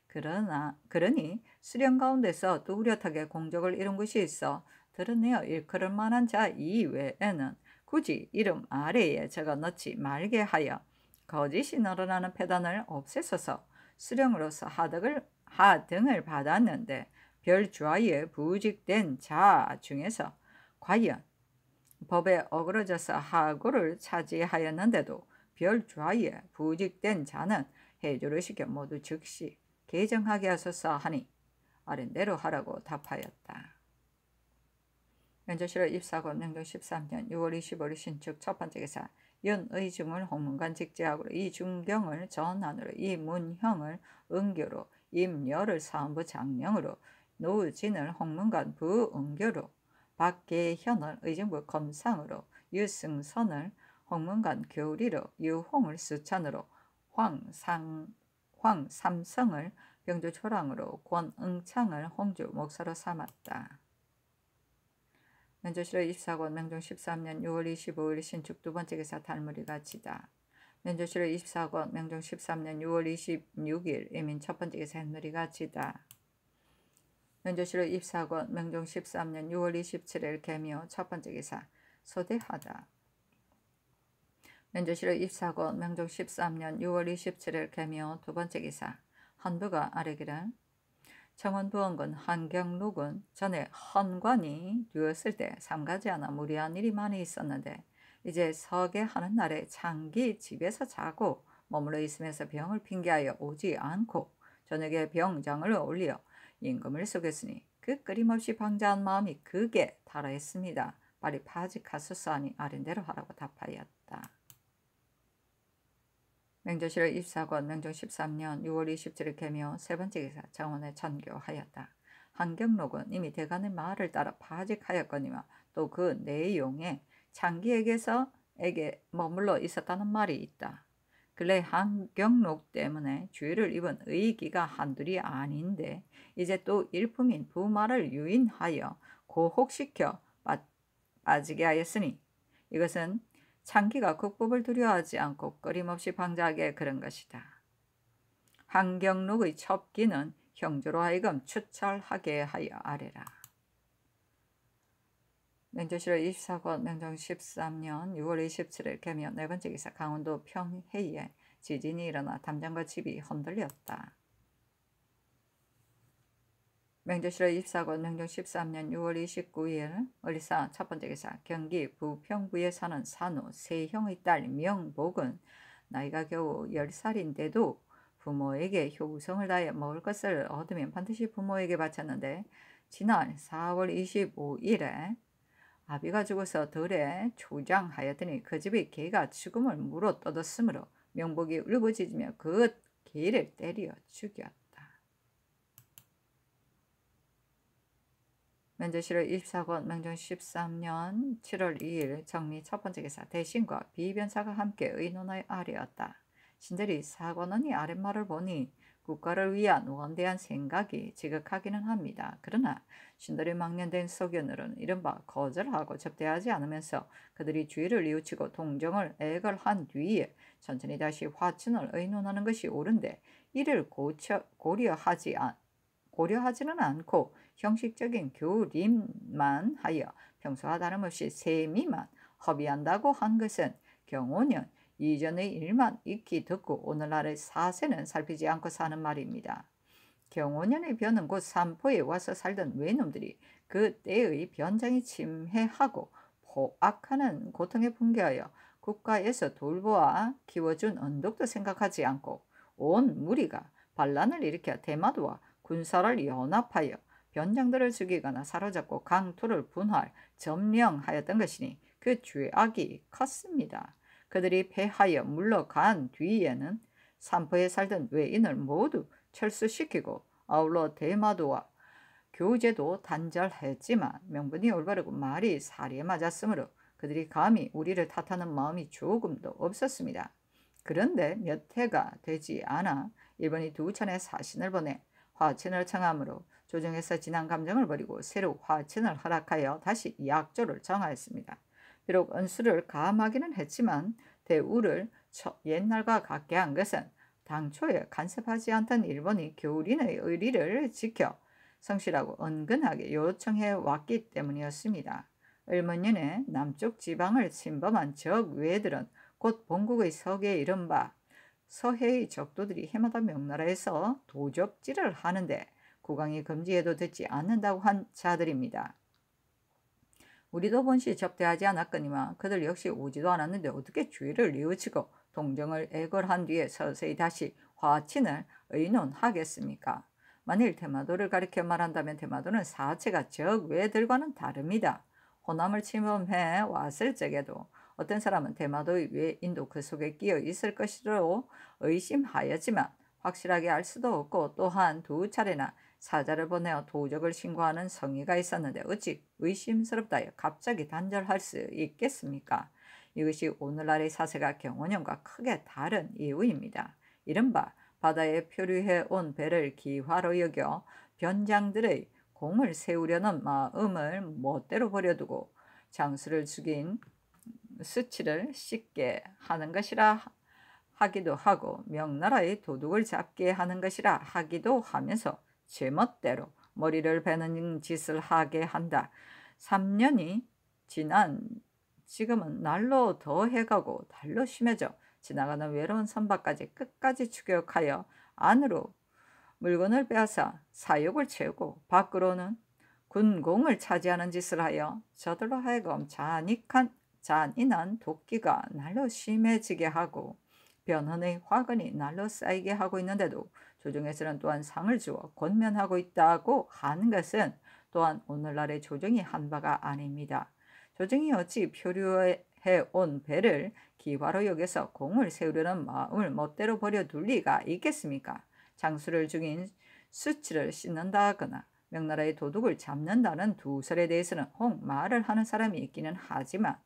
그러나 그러니 수령 가운데서 또 뚜렷하게 공적을 이룬 것이 있어 드러내어 일컬을 만한 자 이외에는 굳이 이름 아래에 적어 넣지 말게 하여 거짓이 늘어나는 패단을 없애서서 수령으로서 하덕을, 하등을 받았는데 별좌에 주 부직된 자 중에서 과연 법에 어그러져서 하고를 차지하였는데도 별좌에 주 부직된 자는 해조를 시켜 모두 즉시 개정하게 하소서 하니 아랜대로 하라고 답하였다. 면조실을 입사고 명종 13년 6월 25일 신축 첫 번째 계사 윤의중을 홍문관 직제학으로 이중경을 전안으로 이문형을 은교로 임여를 사헌부 장령으로 노진을 홍문관 부은교로 박계현을 의정부 검상으로 유승선을 홍문관 교리로 유홍을 수찬으로 황상 황삼성을 병조 초랑으로 권응창을 홍주 목사로 삼았다. 면조실록 24권 명종 13년 6월 25일 신축 두 번째 기사 달무리 가치다. 면조실의 24권 명종 13년 6월 26일 이민 첫 번째 기사 달무리 가치다. 면조실의 24권 명종 13년 6월 27일 개묘 미첫 번째 기사 소대하다. 면조실의 24권 명종 13년 6월 27일 개묘 미두 번째 기사 헌부가 아래기란 청원부원군 한경록은 전에 헌관이 되었을 때 삼가지 않아 무리한 일이 많이 있었는데 이제 서계하는 날에 장기 집에서 자고 머물러 있으면서 병을 핑계하여 오지 않고 저녁에 병장을 올려 임금을 속였으니 그 끊임없이 방자한 마음이 극에 달하였습니다. 빨리 파직하소서 하니 아린대로 하라고 답하였다. 맹조실을 입사하건 맹조 13년 6월 27일 개묘 세 번째 기사 정원에 전교하였다. 한경록은 이미 대간의 말을 따라 파직하였거니와 또 그 내용에 장기에게서 에게 머물러 있었다는 말이 있다. 근래 한경록 때문에 주의를 입은 의기가 한둘이 아닌데 이제 또 일품인 부마를 유인하여 고혹시켜 빠지게 하였으니 이것은 장기가 국법을 두려워하지 않고 끊임없이 방자하게 그런 것이다. 한경록의 첩기는 형조로 하여금 추찰하게 하여 아래라. 명조실월 24권 명정 13년 6월 27일 개면 네 번째 기사 강원도 평해에 지진이 일어나 담장과 집이 흔들렸다. 명절실화 24권 명절 13년 6월 29일 을리사 첫 번째 기사 경기 부평구에 사는 산호 세 형의 딸 명복은 나이가 겨우 10살인데도 부모에게 효성을 다해 먹을 것을 얻으면 반드시 부모에게 바쳤는데 지난 4월 25일에 아비가 죽어서 덜에 초장하였더니 그 집에 개가 죽음을 물어 뜯었으므로 명복이 울부짖으며 그 개를 때려 죽였다. 면제실의 24권 명정 13년 7월 2일 정리 첫 번째 기사 대신과 비변사가 함께 의논의 아래였다. 신들이 사관원이 아랫말을 보니 국가를 위한 원대한 생각이 지극하기는 합니다. 그러나 신들이 망년된 소견으로는 이른바 거절하고 접대하지 않으면서 그들이 주의를 뉘우치고 동정을 애걸한 뒤에 천천히 다시 화친을 의논하는 것이 옳은데 이를 고쳐, 고려하지 않, 고려하지는 않고 형식적인 교림만 하여 평소와 다름없이 세미만 허비한다고 한 것은 경호년 이전의 일만 익히 듣고 오늘날의 사세는 살피지 않고 사는 말입니다. 경호년의 변은 곧 산포에 와서 살던 외놈들이 그때의 변장이 침해하고 포악하는 고통에 풍겨하여 국가에서 돌보아 키워준 언덕도 생각하지 않고 온 무리가 반란을 일으켜 대마도와 군사를 연합하여 변장들을 죽이거나 사로잡고 강토를 분할, 점령하였던 것이니 그 죄악이 컸습니다. 그들이 패하여 물러간 뒤에는 산포에 살던 외인을 모두 철수시키고 아울러 대마도와 교제도 단절했지만 명분이 올바르고 말이 사리에 맞았으므로 그들이 감히 우리를 탓하는 마음이 조금도 없었습니다. 그런데 몇 해가 되지 않아 일본이 두 차례 사신을 보내 화친을 청함으로 조정에서 지난 감정을 버리고 새로 화친을 허락하여 다시 약조를 정하였습니다. 비록 은수를 가함하기는 했지만 대우를 옛날과 같게 한 것은 당초에 간섭하지 않던 일본이 교린의 의리를 지켜 성실하고 은근하게 요청해 왔기 때문이었습니다. 을문년에 남쪽 지방을 침범한 적 외들은 곧 본국의 서계 이른바 서해의 적도들이 해마다 명나라에서 도적질을 하는데 국왕이 금지해도 듣지 않는다고 한 자들입니다. 우리도 본시 접대하지 않았거니와 그들 역시 오지도 않았는데 어떻게 주의를 뉘우치고 동정을 애걸한 뒤에 서서히 다시 화친을 의논하겠습니까? 만일 테마도를 가리켜 말한다면 테마도는 사체가 적 외들과는 다릅니다. 호남을 침범해 왔을 적에도 어떤 사람은 테마도의 외인도 그 속에 끼어 있을 것이로 의심하였지만 확실하게 알 수도 없고 또한 두 차례나 사자를 보내어 도적을 신고하는 성의가 있었는데 어찌 의심스럽다 해 갑자기 단절할 수 있겠습니까? 이것이 오늘날의 사세가 경원형과 크게 다른 이유입니다. 이른바 바다에 표류해온 배를 기화로 여겨 변장들의 공을 세우려는 마음을 멋대로 버려두고 장수를 죽인 수치를 씻게 하는 것이라 하기도 하고 명나라의 도둑을 잡게 하는 것이라 하기도 하면서 제멋대로 머리를 베는 짓을 하게 한다. 3년이 지난 지금은 날로 더해가고 달로 심해져 지나가는 외로운 선박까지 끝까지 추격하여 안으로 물건을 빼앗아 사욕을 채우고 밖으로는 군공을 차지하는 짓을 하여 저들로 하여금 잔익한, 잔인한 도끼가 날로 심해지게 하고 변헌의 화근이 날로 쌓이게 하고 있는데도 조정에서는 또한 상을 주어 권면하고 있다고 하는 것은 또한 오늘날의 조정이 한 바가 아닙니다. 조정이 어찌 표류해 온 배를 기화로 여겨서 공을 세우려는 마음을 멋대로 버려둘 리가 있겠습니까? 장수를 죽인 수치를 씻는다거나 명나라의 도둑을 잡는다는 두설에 대해서는 혹 말을 하는 사람이 있기는 하지만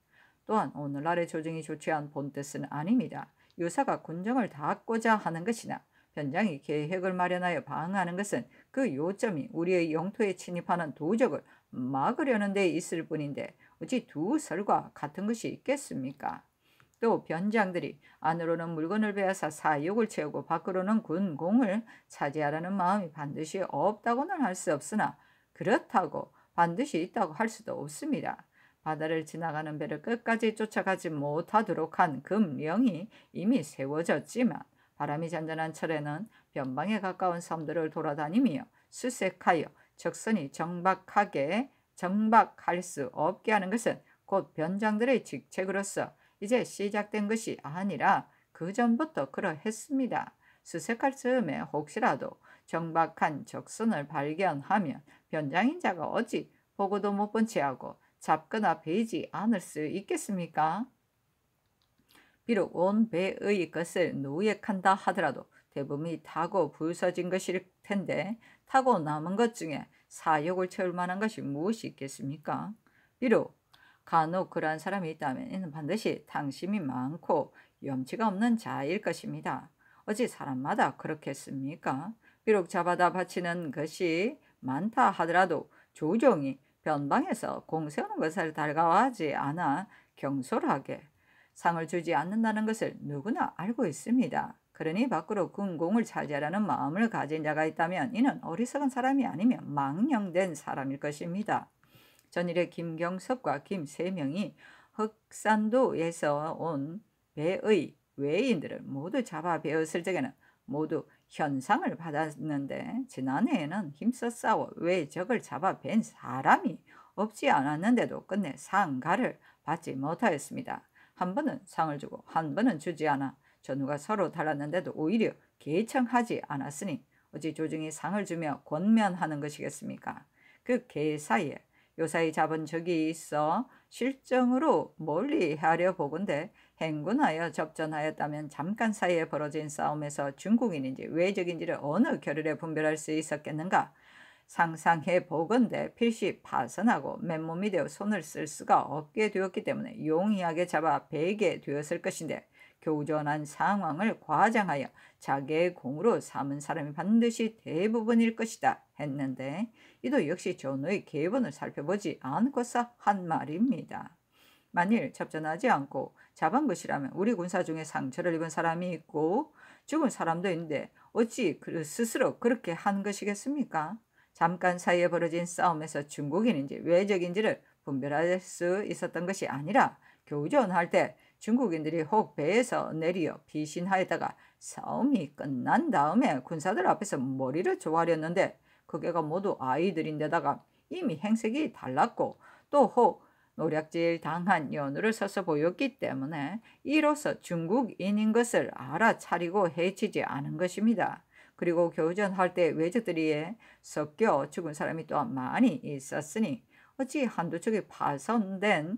또한 오늘날의 조정이 조치한 본뜻은 아닙니다. 유사가 군정을 닫고자 하는 것이나 현장이 계획을 마련하여 방어하는 것은 그 요점이 우리의 영토에 침입하는 도적을 막으려는 데 있을 뿐인데 어찌 두 설과 같은 것이 있겠습니까? 또 변장들이 안으로는 물건을 베어서 사욕을 채우고 밖으로는 군공을 차지하라는 마음이 반드시 없다고는 할 수 없으나 그렇다고 반드시 있다고 할 수도 없습니다. 바다를 지나가는 배를 끝까지 쫓아가지 못하도록 한 금령이 이미 세워졌지만 바람이 잔잔한 철에는 변방에 가까운 섬들을 돌아다니며 수색하여 적선이 정박하게 정박할 수 없게 하는 것은 곧 변장들의 직책으로서 이제 시작된 것이 아니라 그 전부터 그러했습니다. 수색할 즈음에 혹시라도 정박한 적선을 발견하면 변장인 자가 어찌 보고도 못 본 채하고 잡거나 베이지 않을 수 있겠습니까? 비록 온 배의 것을 노획한다 하더라도 대부분이 타고 부서진 것일 텐데 타고 남은 것 중에 사욕을 채울 만한 것이 무엇이 있겠습니까? 비록 간혹 그러한 사람이 있다면 이는 반드시 탕심이 많고 염치가 없는 자일 것입니다. 어찌 사람마다 그렇겠습니까? 비록 잡아다 바치는 것이 많다 하더라도 조종이 변방에서 공세하는 것을 달가워하지 않아 경솔하게 상을 주지 않는다는 것을 누구나 알고 있습니다. 그러니 밖으로 군공을 차지하라는 마음을 가진 자가 있다면 이는 어리석은 사람이 아니며 망령된 사람일 것입니다. 전일에 김경섭과 김세명이 흑산도에서 온 배의 외인들을 모두 잡아 배웠을 적에는 모두 현상을 받았는데 지난해에는 힘써 싸워 외적을 잡아 뵌 사람이 없지 않았는데도 끝내 상가를 받지 못하였습니다. 한 번은 상을 주고 한 번은 주지 않아 전후가 서로 달랐는데도 오히려 개청하지 않았으니 어찌 조정이 상을 주며 권면하는 것이겠습니까? 그 개 사이에 요사이 잡은 적이 있어 실정으로 멀리 하려 보건데 행군하여 접전하였다면 잠깐 사이에 벌어진 싸움에서 중국인인지 외적인지를 어느 결를에 분별할 수 있었겠는가? 상상해 보건대 필시 파손하고 맨몸이 되어 손을 쓸 수가 없게 되었기 때문에 용이하게 잡아 베게 되었을 것인데 교전한 상황을 과장하여 자기의 공으로 삼은 사람이 반드시 대부분일 것이다 했는데 이도 역시 전의 계본을 살펴보지 않고서 한 말입니다. 만일 접전하지 않고 잡은 것이라면 우리 군사 중에 상처를 입은 사람이 있고 죽은 사람도 있는데 어찌 그 스스로 그렇게 한 것이겠습니까? 잠깐 사이에 벌어진 싸움에서 중국인인지 외적인지를 분별할 수 있었던 것이 아니라 교전할 때 중국인들이 혹 배에서 내리어 비신하였다가 싸움이 끝난 다음에 군사들 앞에서 머리를 조아렸는데 그게가 모두 아이들인데다가 이미 행색이 달랐고 또 혹 노략질 당한 연우를 서서 보였기 때문에 이로써 중국인인 것을 알아차리고 해치지 않은 것입니다. 그리고 교전할 때 외적들이에 섞여 죽은 사람이 또한 많이 있었으니 어찌 한두 척이 파손된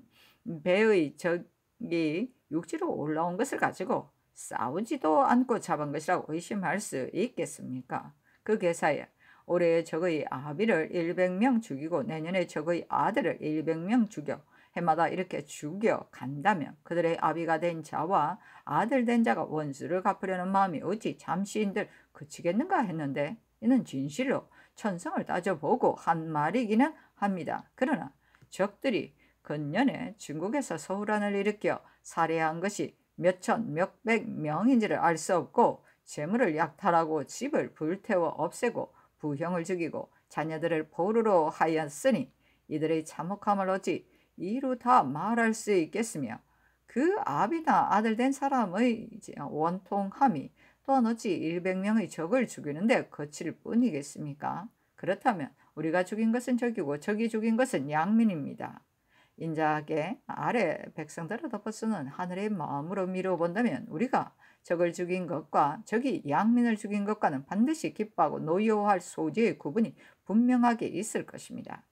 배의 적이 육지로 올라온 것을 가지고 싸우지도 않고 잡은 것이라고 의심할 수 있겠습니까? 그 개사에 올해 적의 아비를 100명 죽이고 내년에 적의 아들을 100명 죽여 해마다 이렇게 죽여 간다면 그들의 아비가 된 자와 아들 된 자가 원수를 갚으려는 마음이 어찌 잠시인들 그치겠는가 했는데 이는 진실로 천성을 따져보고 한 말이기는 합니다. 그러나 적들이 근년에 중국에서 소란을 일으켜 살해한 것이 몇천 몇백 명인지를 알 수 없고 재물을 약탈하고 집을 불태워 없애고 부형을 죽이고 자녀들을 포로로 하였으니 이들의 참혹함을 어찌 이루다 말할 수 있겠으며 그 아비나 아들 된 사람의 원통함이 또한 어찌 100명의 적을 죽이는데 거칠 뿐이겠습니까? 그렇다면 우리가 죽인 것은 적이고 적이 죽인 것은 양민입니다. 인자하게 아래 백성들을 덮어쓰는 하늘의 마음으로 미뤄본다면 우리가 적을 죽인 것과 적이 양민을 죽인 것과는 반드시 기뻐하고 노여워할 소지의 구분이 분명하게 있을 것입니다.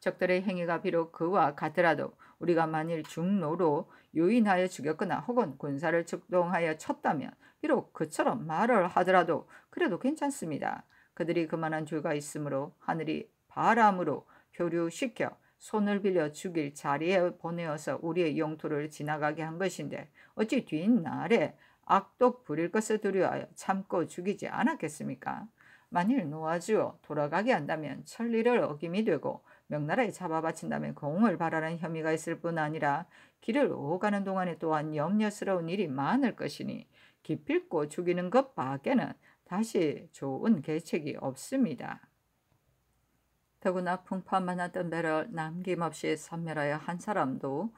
적들의 행위가 비록 그와 같더라도 우리가 만일 중노로 유인하여 죽였거나 혹은 군사를 축동하여 쳤다면 비록 그처럼 말을 하더라도 그래도 괜찮습니다. 그들이 그만한 죄가 있으므로 하늘이 바람으로 교류시켜 손을 빌려 죽일 자리에 보내어서 우리의 영토를 지나가게 한 것인데 어찌 뒷날에 악독 부릴 것을 두려워하여 참고 죽이지 않았겠습니까? 만일 놓아주어 돌아가게 한다면 천리를 어김이 되고 명나라에 잡아바친 다면 공을 바라는 혐의가 있을 뿐 아니라 길을 오가는 동안에 또한 염려스러운 일이 많을 것이니 기필코 죽이는 것 밖에는 다시 좋은 계책이 없습니다. 더구나 풍파만 하던 배를 남김없이 섬멸하여 한 사람도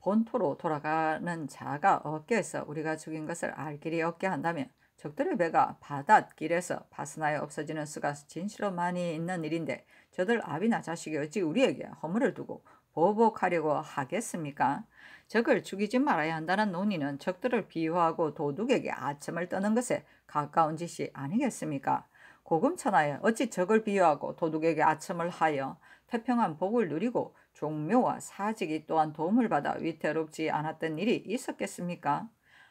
본토로 돌아가는 자가 없게 해서 우리가 죽인 것을 알 길이 없게 한다면 적들의 배가 바닷길에서 파스나에 없어지는 수가 진실로 많이 있는 일인데 저들 아비나 자식이 어찌 우리에게 허물을 두고 보복하려고 하겠습니까? 적을 죽이지 말아야 한다는 논의는 적들을 비유하고 도둑에게 아첨을 떠는 것에 가까운 짓이 아니겠습니까? 고금천하에 어찌 적을 비유하고 도둑에게 아첨을 하여 태평한 복을 누리고 종묘와 사직이 또한 도움을 받아 위태롭지 않았던 일이 있었겠습니까?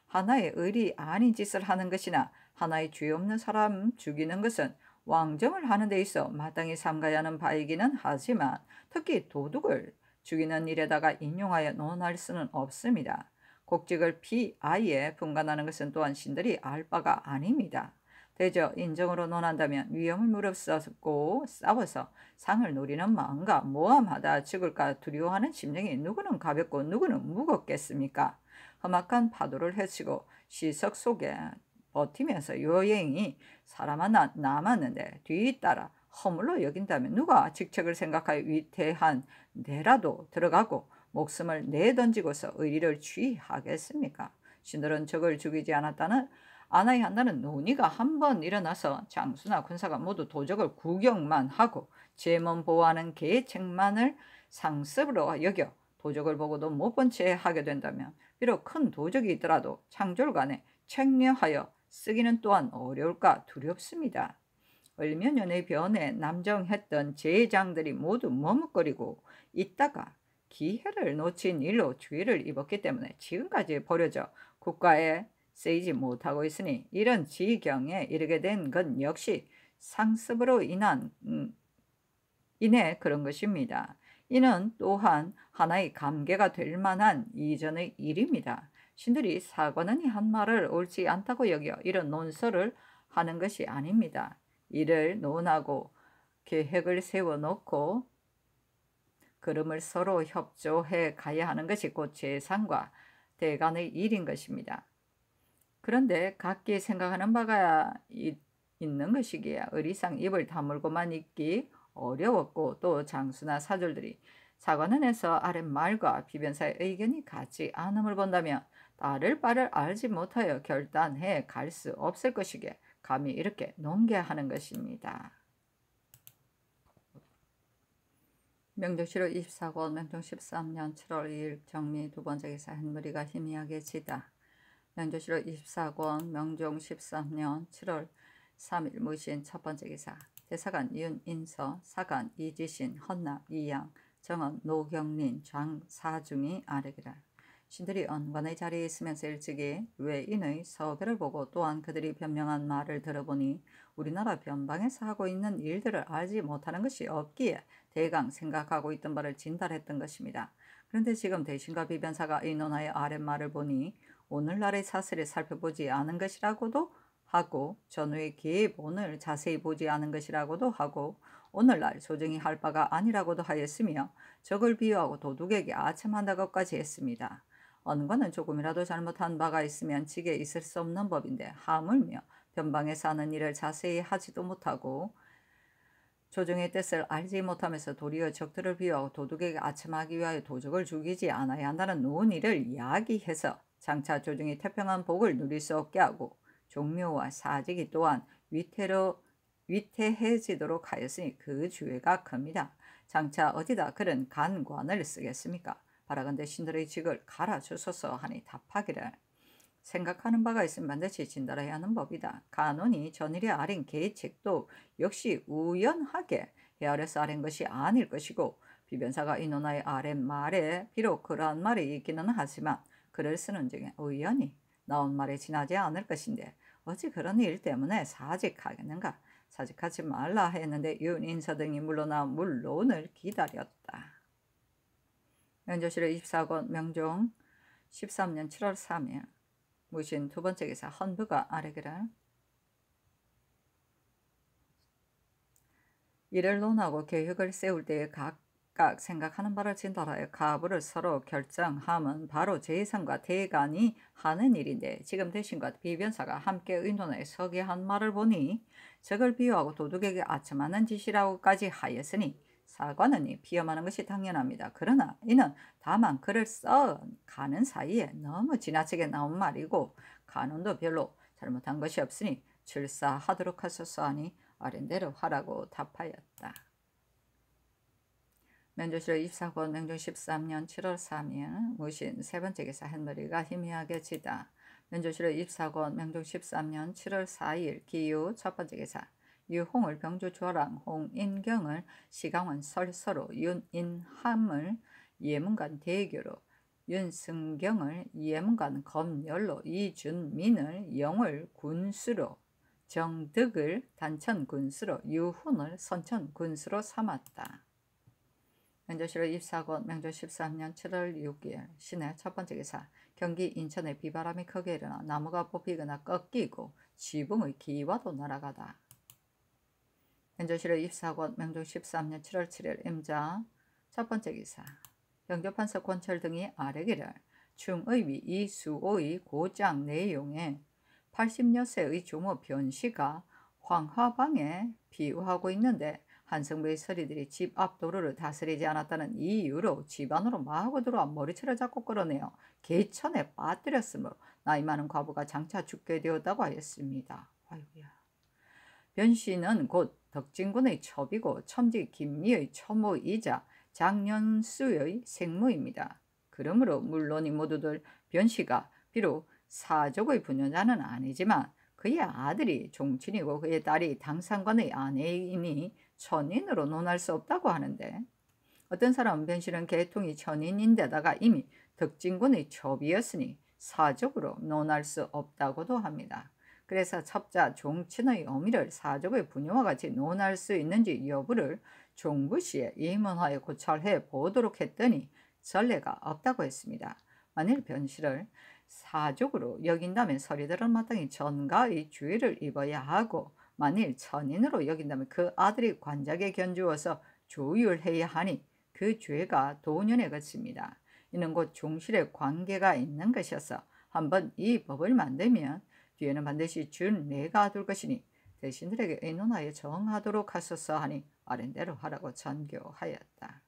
하나의 의리 아닌 짓을 하는 것이나 하나의 죄 없는 사람 죽이는 것은 왕정을 하는 데 있어 마땅히 삼가야 하는 바이기는 하지만 특히 도둑을 죽이는 일에다가 인용하여 논할 수는 없습니다. 곡직을 피아이에 분간하는 것은 또한 신들이 알 바가 아닙니다. 대저 인정으로 논한다면 위험을 무릅쓰고 싸워서 상을 노리는 마음과 모함하다 죽을까 두려워하는 심정이 누구는 가볍고 누구는 무겁겠습니까? 험악한 파도를 헤치고 시석 속에 버티면서 여행이 사람만 남았는데 뒤따라 허물로 여긴다면 누가 직책을 생각하여 위태한 내라도 들어가고 목숨을 내던지고서 의리를 취하겠습니까? 신들은 적을 죽이지 않았다는 안하야 한다는 논의가 한 번 일어나서 장수나 군사가 모두 도적을 구경만 하고 제 몸 보호하는 계책만을 상습으로 여겨 도적을 보고도 못 본 채 하게 된다면 비록 큰 도적이 있더라도 창졸간에 책려하여 쓰기는 또한 어려울까 두렵습니다. 얼면연의 변에 남정했던 제장들이 모두 머뭇거리고 있다가 기회를 놓친 일로 주의를 입었기 때문에 지금까지 버려져 국가에 쓰이지 못하고 있으니 이런 지경에 이르게 된 건 역시 상습으로 인한 음, 인해 그런 것입니다. 이는 또한 하나의 감개가 될 만한 이전의 일입니다. 신들이 사관원이 한 말을 옳지 않다고 여겨 이런 논설을 하는 것이 아닙니다. 이를 논하고 계획을 세워놓고 그름을 서로 협조해 가야 하는 것이 곧 재상과 대간의 일인 것입니다. 그런데 각기 생각하는 바가 있는 것이기에 의리상 입을 다물고만 있기 어려웠고 또 장수나 사졸들이 사관원에서 아랫말과 비변사의 의견이 같지 않음을 본다면 딸을 바를 알지 못하여 결단해 갈 수 없을 것이게 감히 이렇게 넘겨 하는 것입니다. 명정시로 24권 명정 13년 7월 2일 정리 두 번째 기사 흰무리가 희미하게 지다. 명정시로 24권 명종 13년 7월 3일 무신 첫 번째 기사 대사관 윤인서, 사관 이지신, 헌납 이양, 정원 노경린, 장사중이 아래기라. 신들이 언관의 자리에 있으면서 일찍이 외인의 서계를 보고 또한 그들이 변명한 말을 들어보니 우리나라 변방에서 하고 있는 일들을 알지 못하는 것이 없기에 대강 생각하고 있던 바를 진달했던 것입니다. 그런데 지금 대신과 비변사가 의논하의 아랫말을 보니 오늘날의 사슬을 살펴보지 않은 것이라고도 하고 전후의 기본을 회 자세히 보지 않은 것이라고도 하고 오늘날 조정이할 바가 아니라고도 하였으며 적을 비유하고 도둑에게 아첨한다고까지 했습니다. 어느 거는 조금이라도 잘못한 바가 있으면 직에 있을 수 없는 법인데 하물며 변방에 사는 일을 자세히 하지도 못하고 조정의 뜻을 알지 못하면서 도리어 적들을 비유하고 도둑에게 아첨하기 위하여 도적을 죽이지 않아야 한다는 논의를 이야기해서 장차 조정이 태평한 복을 누릴 수 없게 하고 종묘와 사직이 또한 위태로 위태해지도록 하였으니 그주의가 큽니다. 장차 어디다 그런 간관을 쓰겠습니까? 바라건대 신들의 직을 갈아주소서 하니 답하기를 생각하는 바가 있으면 반드시 진달해야 하는 법이다. 간원이 전일에 아린 계책도 역시 우연하게 헤아려서 아린 것이 아닐 것이고 비변사가 이노나의 아랫 말에 비록 그러한 말이 있기는 하지만 글을 쓰는 중에 우연히 나온 말이 지나지 않을 것인데 어찌 그런 일 때문에 사직하겠는가? 사직하지 말라 했는데 윤인사 등이 물러나 물론을 기다렸다. 연조실의 24권 명종 13년 7월 3일 무신 두 번째 기사 헌부가 아래기를 이를 논하고 계획을 세울 때에 각 각각 생각하는 바를 진달하여 가부를 서로 결정함은 바로 제3과 대간이 하는 일인데 지금 대신과 비변사가 함께 의논해 서기한 말을 보니 적을 비유하고 도둑에게 아첨하는 짓이라고까지 하였으니 사관은이 비염하는 것이 당연합니다. 그러나 이는 다만 글을 써 가는 사이에 너무 지나치게 나온 말이고 간원도 별로 잘못한 것이 없으니 출사하도록 하소서 하니 아랜대로 하라고 답하였다. 면조실록 24권 명종 13년 7월 3일 무신 세 번째 기사 한머리가 희미하게 지다. 면조실록 24권 명종 13년 7월 4일 기유 첫 번째 기사 유홍을 병조 조랑 홍인경을 시강원 설서로 윤인함을 예문관 대교로 윤승경을 예문관 검열로 이준민을 영을 군수로 정득을 단천군수로 유훈을 선천군수로 삼았다. 명조실록 24권 명조 13년 7월 6일 시내 첫 번째 기사 경기 인천에 비바람이 크게 일어나 나무가 뽑히거나 꺾이고 지붕의 기와도 날아가다. 명조실록 24권 명조 13년 7월 7일 임자 첫 번째 기사 영조판사 권철 등이 아래기를 중의위 이수오의 고장 내용에 80여 세의 주모 변씨가 황화방에 비유하고 있는데 한성부의 서리들이 집 앞 도로를 다스리지 않았다는 이유로 집안으로 마구 들어와 머리채를 잡고 끌어내어 개천에 빠뜨렸으므로 나이 많은 과부가 장차 죽게 되었다고 하였습니다. 아이고야. 변 씨는 곧 덕진군의 첩이고 첨지 김미의 처모이자 장년수의 생모입니다. 그러므로 물론 이 모두들 변 씨가 비록 사족의 분녀자는 아니지만 그의 아들이 종친이고 그의 딸이 당상관의 아내이니 천인으로 논할 수 없다고 하는데 어떤 사람은 변실은 개통이천인인데다가 이미 덕진군의 초비였으니 사적으로 논할 수 없다고도 합니다. 그래서 첩자 종친의 어미를 사족의 부녀와 같이 논할 수 있는지 여부를 종부시에 임원화에 고찰해 보도록 했더니 전례가 없다고 했습니다. 만일 변실을 사적으로 여긴다면 서리들은 마땅히 전가의 주의를 입어야 하고 만일 선인으로 여긴다면 그 아들이 관작에 견주어서 조율해야 하니 그 죄가 도년에 그칩니다. 이는 곧 종실의 관계가 있는 것이어서 한번 이 법을 만들면 뒤에는 반드시 준 내가 둘 것이니 대신들에게 의논하여 정하도록 하소서 하니 아랜대로 하라고 전교하였다.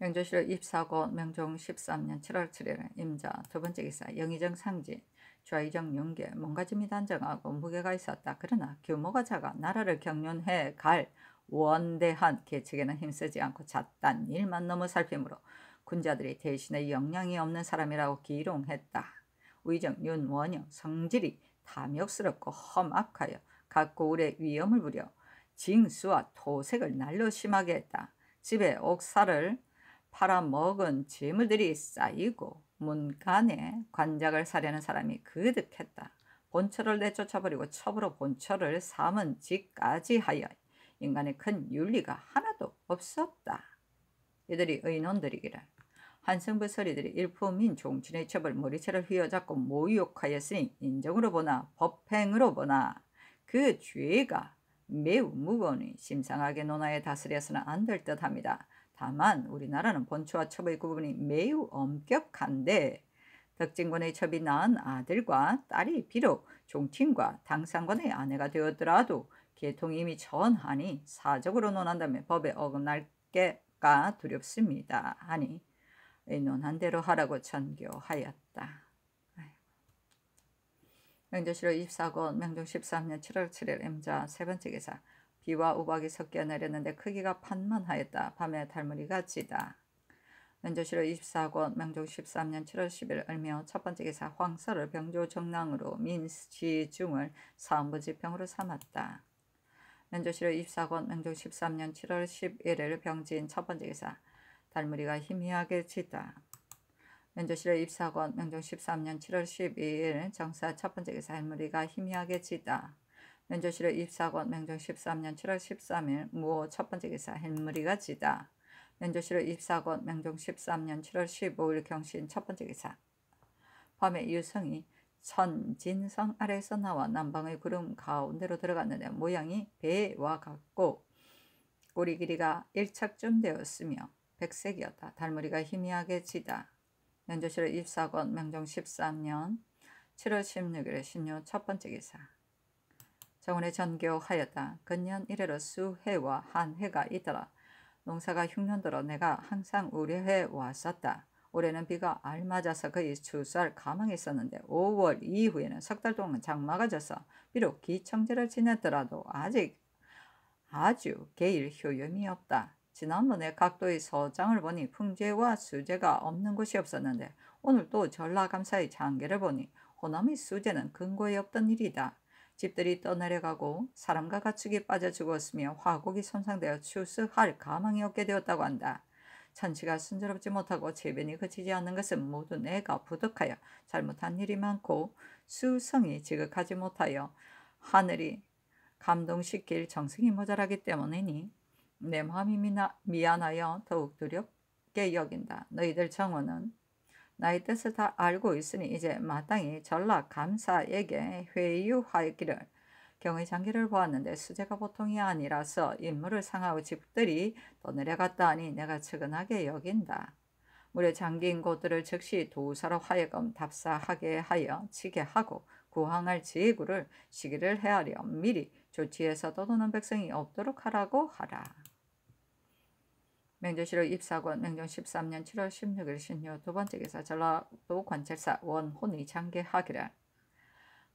명조실록 24권 명종 13년 7월 7일 임자 두 번째 기사 영의정 상진 좌의정 연계 뭔가짐이 단정하고 무게가 있었다. 그러나 규모가 작아 나라를 경륜해 갈 원대한 계측에는 힘쓰지 않고 잣단 일만 너무 살피므로 군자들이 대신에 역량이 없는 사람이라고 기롱했다. 의정 윤원영 성질이 탐욕스럽고 험악하여 각고울에 위험을 부려 징수와 토색을 날로 심하게 했다. 집에 옥사를 팔아먹은 재물들이 쌓이고 문간에 관작을 사려는 사람이 그득했다. 본처를 내쫓아버리고 첩으로 본처를 삼은 지까지 하여 인간의 큰 윤리가 하나도 없었다. 이들이 의논들이기를 한승부 서리들이 일품인 종친의 첩을 머리채를 휘어잡고 모욕하였으니 인정으로 보나 법행으로 보나 그 죄가 매우 무거우니 심상하게 논하에 다스려서는 안 될 듯합니다. 다만 우리나라는 본초와 첩의 구분이 매우 엄격한데 덕진군의 첩이 낳은 아들과 딸이 비록 종친과 당상관의 아내가 되었더라도 계통이 이미 전하니 사적으로 논한다면 법에 어긋날 게가 두렵습니다. 하니 의논한 대로 하라고 전교하였다. 명조실록 24권 명종 13년 7월 7일 임자 세 번째 기사 비와 우박이 섞여 내렸는데 크기가 판만하였다. 밤에 달무리가 지다. 면조시로 24권 명종 13년 7월 10일 을며첫 번째 기사 황설을 병조 정랑으로 민지중을 사음부지평으로 삼았다. 면조시로 24권 명종 13년 7월 11일 병진 첫 번째 기사 달무리가 희미하게 지다. 면조시로 24권 명종 13년 7월 12일 정사 첫 번째 기사 달무리가 희미하게 지다. 면조실의 입사권 명종 13년 7월 13일 무호 첫 번째 기사 헬무리가 지다. 면조실의 입사권 명종 13년 7월 15일 경신 첫 번째 기사 밤에 유성이 천진성 아래에서 나와 남방의 구름 가운데로 들어갔는데 모양이 배와 같고 꼬리 길이가 일착쯤 되었으며 백색이었다. 달머리가 희미하게 지다. 면조실의 입사권 명종 13년 7월 16일의 신요 첫 번째 기사 정원에 전교하였다. 근년 이래로 수해와 한해가 있더라. 농사가 흉년들어 내가 항상 우려해 왔었다. 올해는 비가 알맞아서 거의 주쌀 가망에 있었는데 5월 이후에는 석 달 동안 장마가 져서 비록 기청제를 지냈더라도 아직 아주 개일 효염이 없다. 지난번에 각도의 서장을 보니 풍제와 수제가 없는 곳이 없었는데 오늘 또 전라감사의 장계를 보니 호남의 수제는 근거에 없던 일이다. 집들이 떠내려가고 사람과 가축이 빠져 죽었으며 화곡이 손상되어 추수할 가망이 없게 되었다고 한다. 천지가 순조롭지 못하고 재변이 그치지 않는 것은 모두 내가 부득하여 잘못한 일이 많고 수성이 지극하지 못하여 하늘이 감동시킬 정성이 모자라기 때문이니 내 마음이 미안하여 더욱 두렵게 여긴다. 너희들 정원은 나의 뜻을 다 알고 있으니 이제 마땅히 전락 감사에게 회유하기를 경의 장기를 보았는데 수제가 보통이 아니라서 인물을 상하고 집들이 또 내려갔다 하니 내가 측은하게 여긴다. 물에 잠긴 곳들을 즉시 도사로 하여금 답사하게 하여 치게 하고 구황할 지구를 시기를 헤아려 미리 조치해서 떠도는 백성이 없도록 하라고 하라. 명조실록 입사권 명종 13년 7월 16일 신요 두 번째 기사 전라도 관찰사 원혼이 장계학이라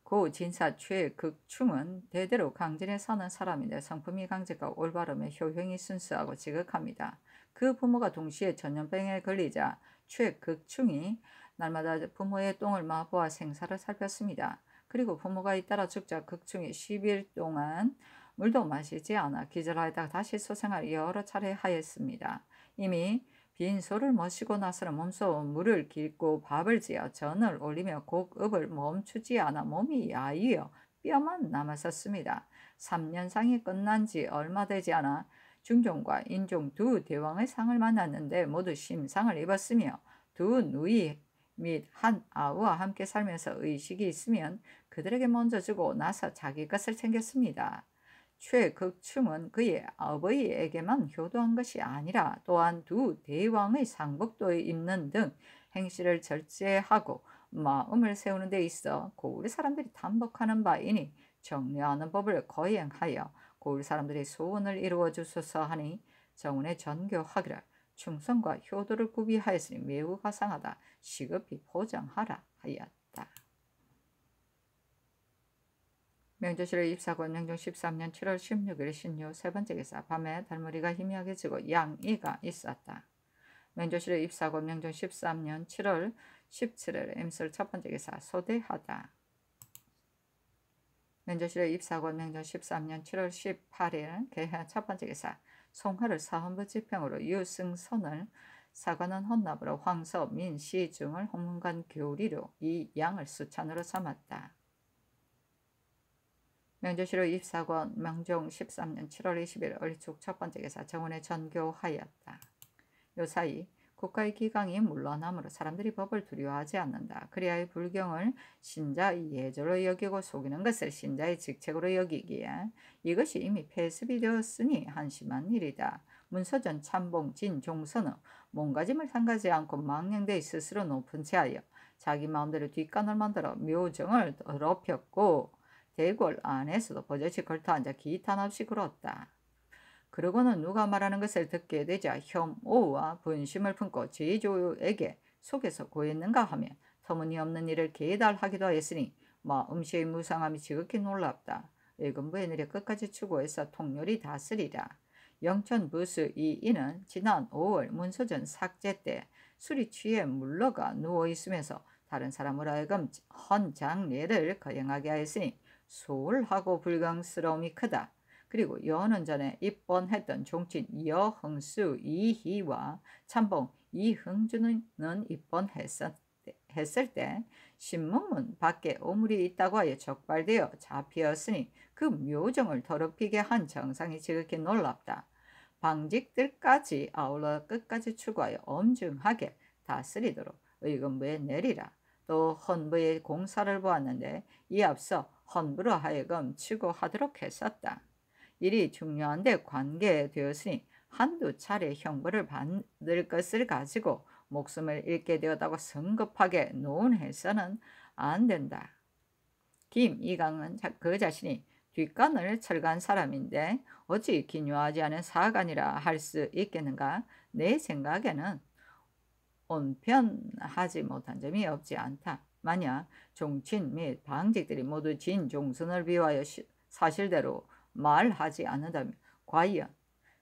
고 진사 최극충은 대대로 강진에 사는 사람인데 성품이 강직과 올바름에 효행이 순수하고 지극합니다. 그 부모가 동시에 전염병에 걸리자 최극충이 날마다 부모의 똥을 마보아 생사를 살폈습니다. 그리고 부모가 잇따라 죽자 극충이 10일 동안 물도 마시지 않아 기절하다 가 다시 소생을 여러 차례 하였습니다. 이미 빈 소를 모시고 나서는 몸소 물을 깃고 밥을 지어 전을 올리며 곡읍을 멈추지 않아 몸이 야이어 뼈만 남았었습니다. 3년상이 끝난 지 얼마 되지 않아 중종과 인종 두 대왕의 상을 만났는데 모두 심상을 입었으며 두 누이 및 한 아우와 함께 살면서 의식이 있으면 그들에게 먼저 주고 나서 자기 것을 챙겼습니다. 최극충은 그의 아버지에게만 효도한 것이 아니라 또한 두 대왕의 상복도에 입는 등 행실을 절제하고 마음을 세우는 데 있어 고을 사람들이 탐복하는 바이니 정려하는 법을 거행하여 고을 사람들의 소원을 이루어 주소서 하니 정원의 전교하기를 충성과 효도를 구비하였으니 매우 화상하다 시급히 보장하라 하였다. 명조실의 입사권 명종 13년 7월 16일 신유 세 번째 기사 밤에 달머리가 희미하게 지고 양이가 있었다. 명조실의 입사권 명종 13년 7월 17일 엠슬 첫 번째 기사 소대하다. 명조실의 입사권 명조 13년 7월 18일 개해 첫 번째 기사 송하를 사헌부 집행으로 유승선을 사관원 헌납으로 황서 민시중을 홍문관 교리로 이 양을 수찬으로 삼았다. 명조실로 입사권 명종 13년 7월 20일 을축 첫 번째 개사 정원의 전교하였다. 요 사이 국가의 기강이 물러남으로 사람들이 법을 두려워하지 않는다. 그리하여 불경을 신자의 예절로 여기고 속이는 것을 신자의 직책으로 여기기에 이것이 이미 폐습이 되었으니 한심한 일이다. 문서전 참봉 진 종선은 몸가짐을 상가지 않고 망령되이 스스로 높은 채하여 자기 마음대로 뒷간을 만들어 묘정을 더럽혔고 대궐 안에서도 버젓이 걸터앉아 기탄없이 굴었다. 그러고는 누가 말하는 것을 듣게 되자 혐오와 분심을 품고 제조에게 속에서 고했는가 하며 터무니없는 일을 계달하기도 했으니 마음씨의 무상함이 지극히 놀랍다. 일금부의 내려 끝까지 추구해서 통렬히 다스리라. 영천부수 이인은 지난 5월 문서전 삭제 때 술이 취해 물러가 누워있으면서 다른 사람으로 하여금 헌장례를 거행하게 하였으니 소홀하고 불강스러움이 크다. 그리고 여는 전에 입번했던 종친 여흥수 이희와 참봉 이흥준은 입번했었다. 했을 때 신문문 밖에 오물이 있다고 하여 적발되어 잡히었으니 그 묘정을 더럽히게 한 정상이 지극히 놀랍다. 방직들까지 아울러 끝까지 추구하여 엄중하게 다스리도록 의금부에 내리라. 또 헌부의 공사를 보았는데 이 앞서 헌부로 하여금 추구하도록 했었다. 일이 중요한데 관계되었으니 한두 차례 형벌을 받을 것을 가지고 목숨을 잃게 되었다고 성급하게 논해서는 안 된다. 김이강은 그 자신이 뒷간을 철간 사람인데 어찌 기묘하지 않은 사관이라할 수 있겠는가 내 생각에는 온편하지 못한 점이 없지 않다. 만약 종친 및 방직들이 모두 진 종선을 비하여 사실대로 말하지 않는다면 과연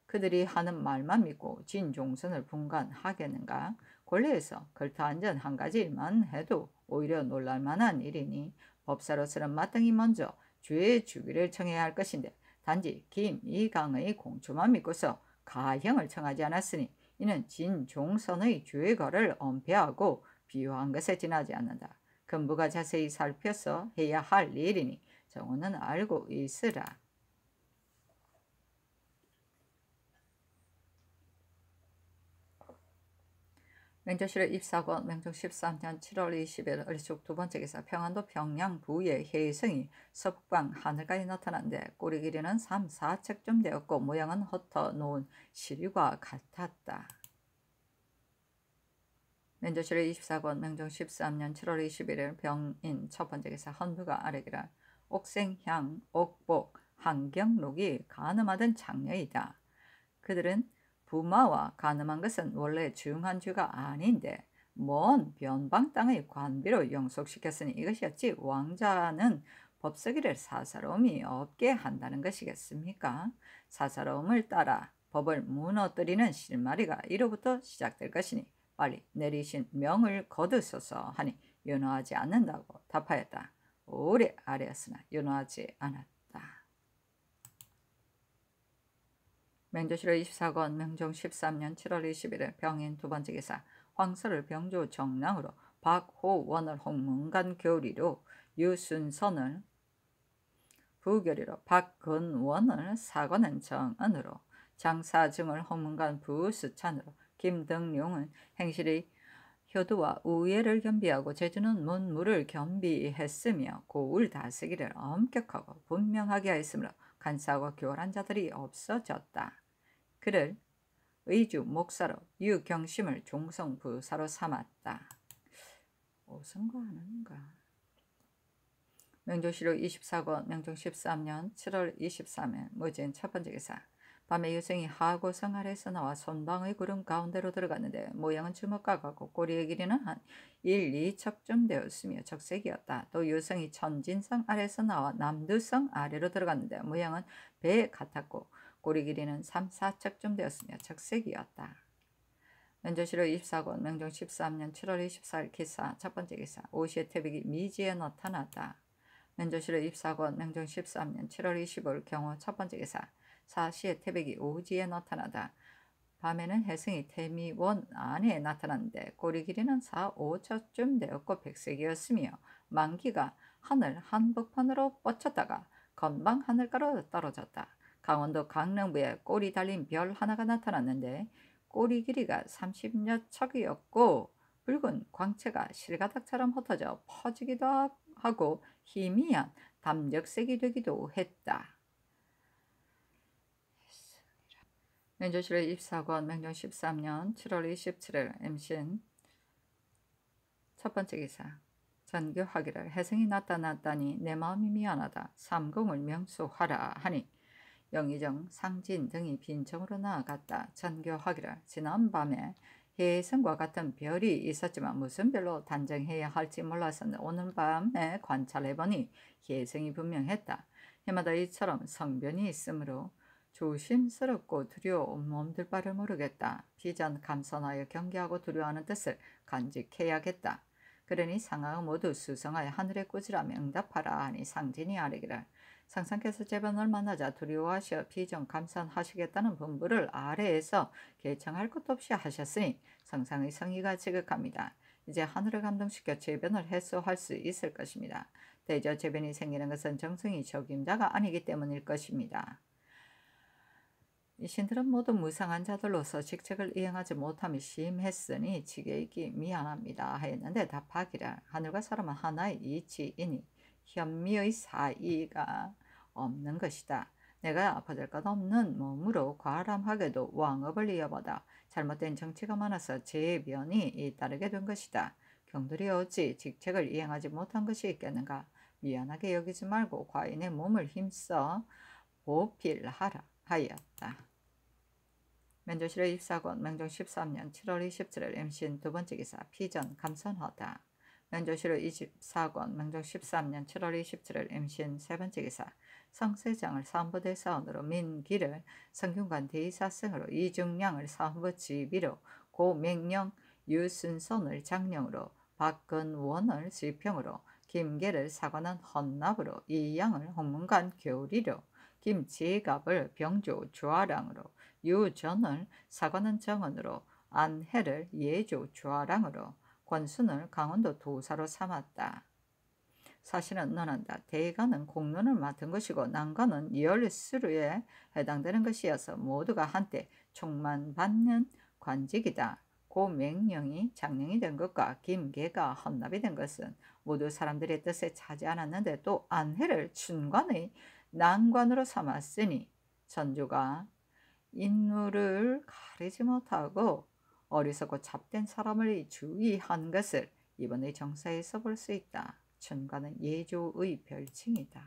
그들이 하는 말만 믿고 진 종선을 분간하겠는가? 권리에서 걸터앉은 한 가지 일만 해도 오히려 놀랄만한 일이니 법사로서는 마땅히 먼저 주의 주기를 청해야 할 것인데 단지 김이강의 공초만 믿고서 가형을 청하지 않았으니 이는 진종선의 죄거를 엄폐하고 비유한 것에 지나지 않는다. 근부가 자세히 살펴서 해야 할 일이니 정원은 알고 있으라. 맹조실의 입사권 맹종 13년 7월 20일 을축 두 번째 기사 평안도 평양 부의 해성이 서북방 하늘가에 나타난데 꼬리 길이는 3, 4척쯤 되었고 모양은 흩어놓은 시류가 같았다. 민주실 24권 명종 13년 7월 21일 병인 첫 번째 기사 헌부가 아래기라 옥생향 옥복 한경록이 가늠하던 장녀이다. 그들은 부마와 가늠한 것은 원래 중한 주가 아닌데 먼 변방 땅의 관비로 영속시켰으니 이것이었지 왕자는 법석이를 사사로움이 없게 한다는 것이겠습니까? 사사로움을 따라 법을 무너뜨리는 실마리가 이로부터 시작될 것이니 빨리 내리신 명을 거두소서 하니 연호하지 않는다고 답하였다. 오래 아래였으나 연호하지 않았다. 명조실의 24권 명종 13년 7월 21일 병인 두 번째 기사 황서를 병조 정랑으로 박호원을 홍문관 교리로 유순선을 부교리로 박근원을 사관은 정은으로 장사증을 홍문관 부수찬으로 김등룡은 행실의 효도와 우애를 겸비하고 제주는 문물을 겸비했으며 고을 다스기를 엄격하고 분명하게 하였으므로 간사하고 교활한 자들이 없어졌다. 그를 의주 목사로 유경심을 종성부사로 삼았다. 오승과하는가 명조시로 24권 명종 13년 7월 23일 무진 첫 번째 기사 밤에 유생이 하고 성아래에서 나와 손방의 구름 가운데로 들어갔는데 모양은 주먹과 같고 꼬리의 길이는 한 1, 2척쯤 되었으며 적색이었다. 또 유생이 천진성 아래에서 나와 남두성 아래로 들어갔는데 모양은 배에 같았고 꼬리 길이는 3, 4척쯤 되었으며 적색이었다. 면조시로 입사권 명종 13년 7월 24일 기사 첫 번째 기사 오시의 태백이 미지에 나타났다. 면조시로 입사권 명종 13년 7월 25일 경호 첫 번째 기사 4시에 태백이 오지에 나타나다. 밤에는 해승이 태미원 안에 나타났는데 꼬리 길이는 4, 5초쯤 되었고 백색이었으며 만기가 하늘 한복판으로 뻗쳤다가 건방 하늘가로 떨어졌다. 강원도 강릉부에 꼬리 달린 별 하나가 나타났는데 꼬리 길이가 30여 척이었고 붉은 광채가 실가닥처럼 흩어져 퍼지기도 하고 희미한 담적색이 되기도 했다. 민주실의 입사권 명령 13년 7월 27일 m 신첫 번째 기사 전교 학기를 혜성이 나타났다니 내 마음이 미안하다. 삼공을 명수하라 하니 영의정 상진 등이 빈청으로 나아갔다. 전교 학기를 지난밤에 혜성과 같은 별이 있었지만 무슨 별로 단정해야 할지 몰라서 오늘 밤에 관찰해보니 혜성이 분명했다. 해마다 이처럼 성변이 있으므로 조심스럽고 두려운 몸들 바를 모르겠다. 비전 감선하여 경계하고 두려워하는 뜻을 간직해야겠다. 그러니 상하가 모두 수성하여 하늘의꽃이라며 응답하라 하니 상진이 아래기를 상상께서 재변을 만나자 두려워하시어 비전 감산하시겠다는 분부를 아래에서 개청할 것도 없이 하셨으니 상상의 성의가 지극합니다. 이제 하늘을 감동시켜 재변을 해소할 수 있을 것입니다. 대저 재변이 생기는 것은 정승이 적임자가 아니기 때문일 것입니다. 이 신들은 모두 무상한 자들로서 직책을 이행하지 못함이 심했으니 지게이기 미안합니다 하였는데 답하기라 하늘과 사람은 하나의 이치이니 현미의 사이가 없는 것이다. 내가 아파질것 없는 몸으로 과람하게도 왕업을 이어보다 잘못된 정치가 많아서 재변이 잇따르게 된 것이다. 경들이 어찌 직책을 이행하지 못한 것이 있겠는가? 미안하게 여기지 말고 과인의 몸을 힘써 보필하라 하였다. 면조실의 입사군 명종 13년 7월 27일 임신 두 번째 기사 피전 감선허다. 면조실의 24권 명종 13년 7월 27일 임신 세 번째 기사 성세장을 사헌부대 사원으로 민기를 성균관 대의사승으로 이중량을 사헌부 지비로고명령 유순손을 장령으로 박근원을 지평으로 김계를 사관한 헌납으로 이양을 홍문관 교리로 김지갑을 병조 주아랑으로, 유전을 사관은 정원으로, 안해를 예조 주아랑으로, 권순을 강원도 도사로 삼았다. 사실은 논한다. 대가는 공론을 맡은 것이고 난관은 열수루에 해당되는 것이어서 모두가 한때 총만받는 관직이다. 고맹령이 장령이 된 것과 김계가 헌납이 된 것은 모두 사람들의 뜻에 차지 않았는데 또 안해를 춘관의 난관으로 삼았으니 선주가 인물을 가리지 못하고 어리석고 잡된 사람을 주의한 것을 이번에 정사에서 볼 수 있다. 천관은 예조의 별칭이다.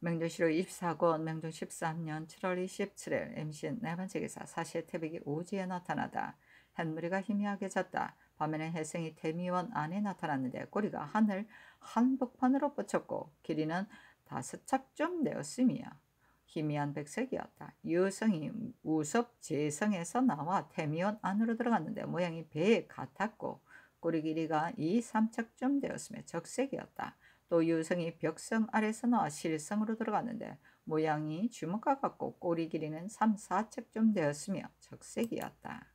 명조시로 24권 명종 13년 7월 27일 MCN 내 번째 기사 사실 태백이 오지에 나타나다. 햇무리가 희미하게 졌다. 밤에는 혜승이 대미원 안에 나타났는데 꼬리가 하늘 한복판으로 뻗쳤고 길이는 다섯 착쯤 되었으며 희미한 백색이었다. 유성이 우섭 재성에서 나와 태미온 안으로 들어갔는데 모양이 배에 같았고 꼬리 길이가 이3척쯤 되었으며 적색이었다. 또 유성이 벽성 아래서 나와 실성으로 들어갔는데 모양이 주먹과 같고 꼬리 길이는 3, 4척쯤 되었으며 적색이었다.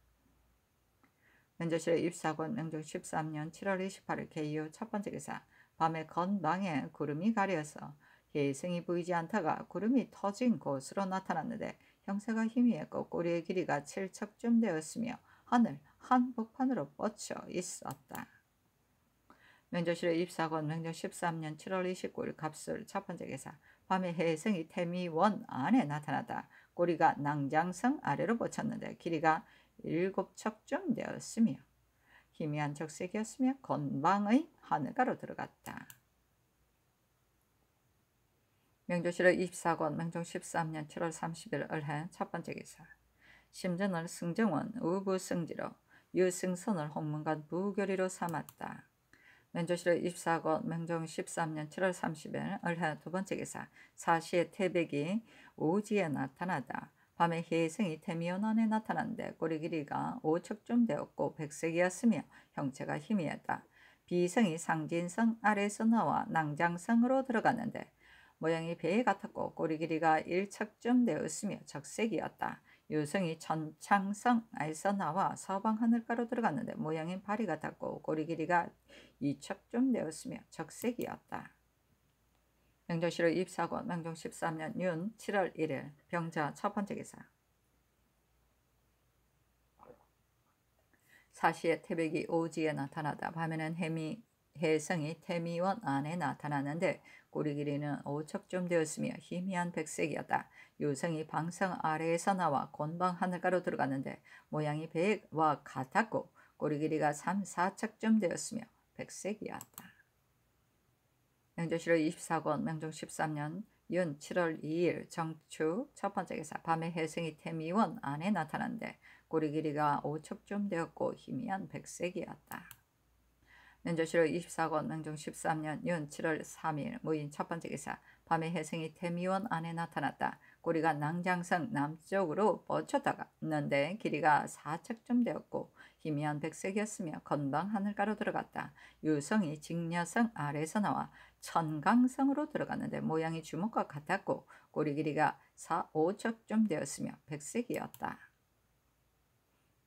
면접실에 입사권 명종 13년 7월 28일 KU 첫 번째 기사 밤에 건방에 구름이 가려서 예승이 보이지 않다가 구름이 터진 곳으로 나타났는데 형세가 희미했고 꼬리의 길이가 칠척쯤 되었으며 하늘 한복판으로 뻗쳐 있었다. 명조실의 입사건 명조 13년 7월 29일 갑술 첫 번째 계사 밤에 해성이 태미원 안에 나타났다. 꼬리가 낭장성 아래로 뻗쳤는데 길이가 일곱 척쯤 되었으며 희미한 적색이었으며 건방의 하늘가로 들어갔다. 명조실의 24권 명종 13년 7월 30일 을해 첫 번째 기사 심전을 승정원 우부승지로 유승선을 홍문관 부교리로 삼았다. 명조실의 24권 명종 13년 7월 30일 을해 두 번째 기사 사시의 태백이 오지에 나타나다. 밤에 혜생이 태미온 안에 나타났는데 꼬리 길이가 5척쯤 되었고 백색이었으며 형체가 희미했다. 비성이 상진성 아래에서 나와 낭장성으로 들어갔는데 모양이 배에 같았고 꼬리 길이가 1척쯤 되었으며 적색이었다. 유성이 천창성 에서 나와 서방 하늘가로 들어갔는데 모양인 발이 같았고 꼬리 길이가 2척쯤 되었으며 적색이었다. 명정실로 입사권 명종 13년 윤 7월 1일 병자 첫 번째 기사 사시에 태백이 오지에 나타나다 밤에는 해미, 해성이 태미원 안에 나타났는데 꼬리 길이는 5척쯤 되었으며 희미한 백색이었다. 유성이 방성 아래에서 나와 곤방 하늘가로 들어갔는데 모양이 배와 같았고 꼬리 길이가 3, 4척쯤 되었으며 백색이었다. 명제실록 24권 명종 13년 윤 7월 2일 정추 첫 번째 기사 밤에 혜승이 태미원 안에 나타난데 꼬리 길이가 5척쯤 되었고 희미한 백색이었다. 명조실록 24권 명종 13년 윤 7월 3일 무인 첫 번째 기사 밤에 혜승이 태미원 안에 나타났다. 꼬리가 낭장성 남쪽으로 뻗쳤다가 있는데 길이가 4척쯤 되었고 희미한 백색이었으며 건방 하늘가로 들어갔다. 유성이 직녀성 아래에서 나와 천강성으로 들어갔는데 모양이 주먹과 같았고 꼬리 길이가 4, 5척쯤 되었으며 백색이었다.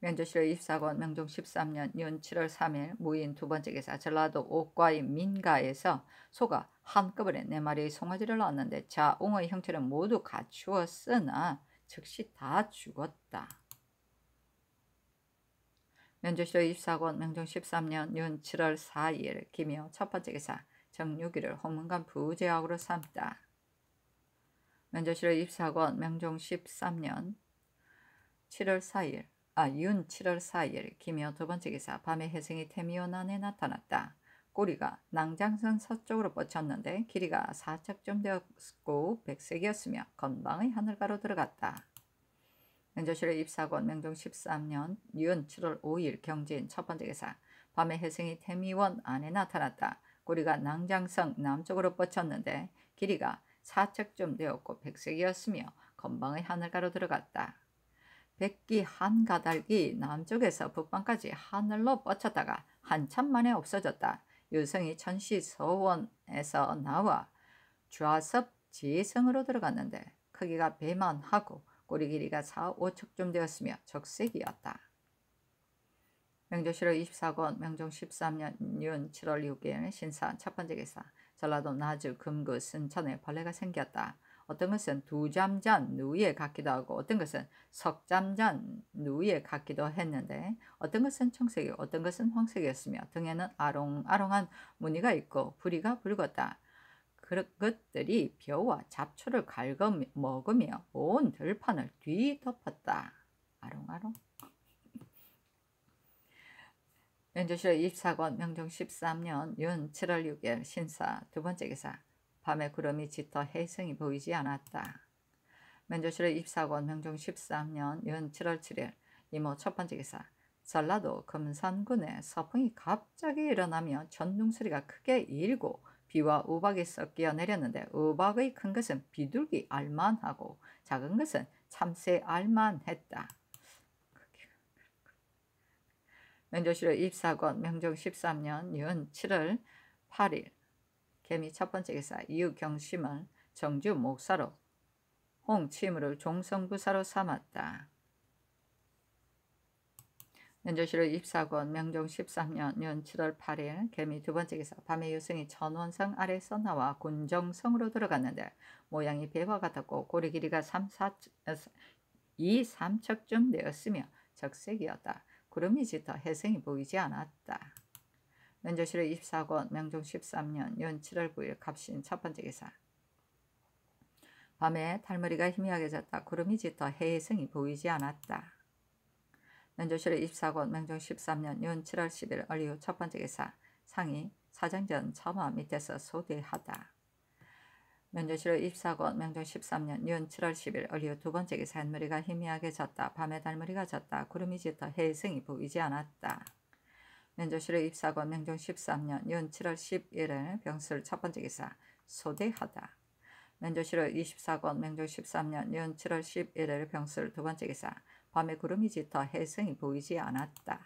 면조실의입사권 명종 13년 연 7월 3일 무인 두 번째 기사 전라도 옥과의 민가에서 소가 한꺼번에 네 마리의 송아지를 낳았는데 자옹의 형체는 모두 갖추었으나 즉시 다 죽었다. 면주시로 24권 명종 13년 윤 7월 4일 김여 첫 번째 기사 정유기를 홍문관 부제학으로 삼다. 면조실의 24권 명종 13년 7월 4일 아 윤 7월 4일 김여 두 번째 기사 밤에 혜승이 태미원안에 나타났다. 꼬리가 낭장선 서쪽으로 뻗쳤는데 길이가 사척쯤 되었고 백색이었으며 건방의 하늘가로 들어갔다. 명조실의 입사권 명종 13년 윤 7월 5일 경진 첫 번째 기사 밤에 혜승이 태미원 안에 나타났다. 꼬리가 낭장성 남쪽으로 뻗쳤는데 길이가 사척쯤 되었고 백색이었으며 건방의 하늘가로 들어갔다. 백기 한 가닥이 남쪽에서 북방까지 하늘로 뻗쳤다가 한참 만에 없어졌다. 유성이 천시 서원에서 나와 좌섭 지성으로 들어갔는데 크기가 배만하고 꼬리 길이가 4, 5척쯤 되었으며 적색이었다. 명조실록 24권 명종 13년 윤 7월 6일 신사 첫 번째 기사 전라도 나주 금구 순천에 벌레가 생겼다. 어떤 것은 두잠전 누이에 같기도 하고 어떤 것은 석잠전 누이에 같기도 했는데 어떤 것은 청색이 어떤 것은 황색이었으며 등에는 아롱아롱한 무늬가 있고 부리가 붉었다. 그것들이 벼와 잡초를 갉아먹으며 온 들판을 뒤덮었다. 아롱아롱. 연조시로 24권 명종 13년 윤 7월 6일 신사 두 번째 기사 밤에 구름이 짙어 해성이 보이지 않았다. 면조시로 24권 명종 13년 윤 7월 7일 이모 첫 번째 기사 전라도 금산군에 서풍이 갑자기 일어나며 전둥 소리가 크게 일고 비와 우박이 섞여 내렸는데 우박의 큰 것은 비둘기 알만하고 작은 것은 참새 알만했다. 명조실의 입사권 명종 13년 6 7월 8일 개미 첫 번째 기사 이유경심을 정주 목사로 홍치무를 종성부사로 삼았다. 연조실록 24권 명종 13년 년 7월 8일 개미 두 번째 기사 밤에 유승이 전원성 아래서 나와 군정성으로 들어갔는데 모양이 배와 같았고 고리 길이가 3, 4, 2, 3척쯤 되었으며 적색이었다. 구름이 짙어 해성이 보이지 않았다. 연조실록 24권 명종 13년 년 7월 9일 갑신 첫 번째 기사 밤에 달머리가 희미하게 졌다. 구름이 짙어 해성이 보이지 않았다. 면조실의 입사권 명종 13년 6 7월 10일 얼리후 첫 번째 기사 상이 사정전 참화 밑에서 소대하다. 면조실의 입사고 명종 13년 6 7월 10일 얼리후 두 번째 기사 한무리가 희미하게 졌다. 밤에 달무리가 졌다. 구름이 짙어 해승이 보이지 않았다. 면조실의 입사고 명종 13년 6 7월 1 0일 병술 첫 번째 기사 소대하다. 면조실의 24권 명종 13년 6 7월 11일 병술 두 번째 기사 밤에 구름이 짙어 해성이 보이지 않았다.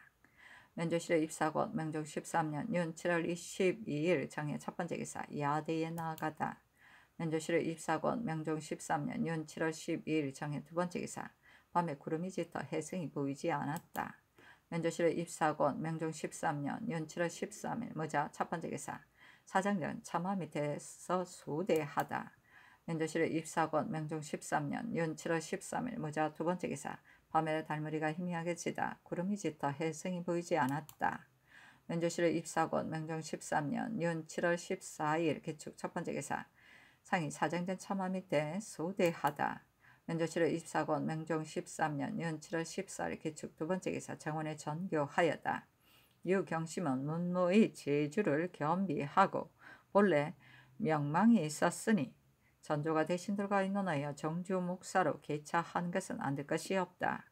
면조실의 입사곳 명종 13년 윤 7월 22일 장의 첫 번째 기사 야대에 나아가다. 면조실의 입사곳 명종 13년 윤 7월 12일 장의 두 번째 기사 밤에 구름이 짙어 해성이 보이지 않았다. 면조실의 입사곤 명종 13년 윤 7월 13일 모자 첫 번째 기사 사장전 참화 밑에서 소대하다. 면조실의 입사곤 명종 13년 윤 7월 13일 모자 두 번째 기사 화면에 달머리가 희미하게 지다. 구름이 짙어 해성이 보이지 않았다. 면조실의 입사곤 명종 13년 윤 7월 14일 개축첫 번째 기사 상위사장된 참화 밑에 소대하다. 면조실의 입사곤 명종 13년 윤 7월 14일 개축두 번째 기사 정원에 전교하였다. 유경심은 문무의 제주를 겸비하고 본래 명망이 있었으니 전조가 대신들과 의노하여 정주 목사로 개차한 것은 안 될 것이 없다.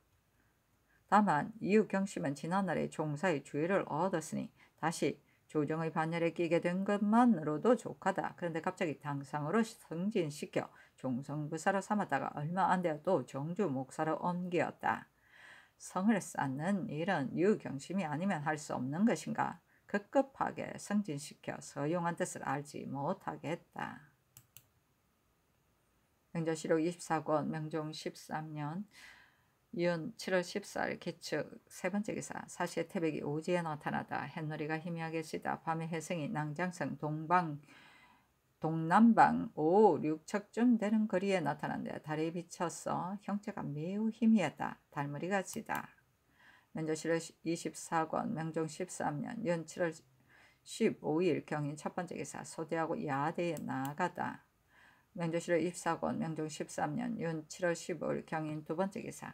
다만 이후 경심은 지난날의 종사의 주의를 얻었으니 다시 조정의 반열에 끼게 된 것만으로도 족하다. 그런데 갑자기 당상으로 승진시켜 종성부사로 삼았다가 얼마 안 되어 또 정주 목사로 옮겼다 성을 쌓는 일은 유경심이 아니면 할 수 없는 것인가? 급급하게 승진시켜 서용한 뜻을 알지 못하겠다 명자시록 24권 명종 13년 이은 7월 14일 개측 세 번째 기사 사시의 태백이 오지에 나타나다 햇놀이가 희미하게 지다 밤의 해성이 낭장성 동방 동남방 5, 6척쯤 되는 거리에 나타난다 달에 비쳐서 형체가 매우 희미하다. 달머리가 지다. 명조시의 24권 명종 13년 연 7월 15일 경인 첫 번째 기사 소대하고 야대에 나아가다. 명조실의입사권 명종 13년 윤 7월 15일 경인 두 번째 기사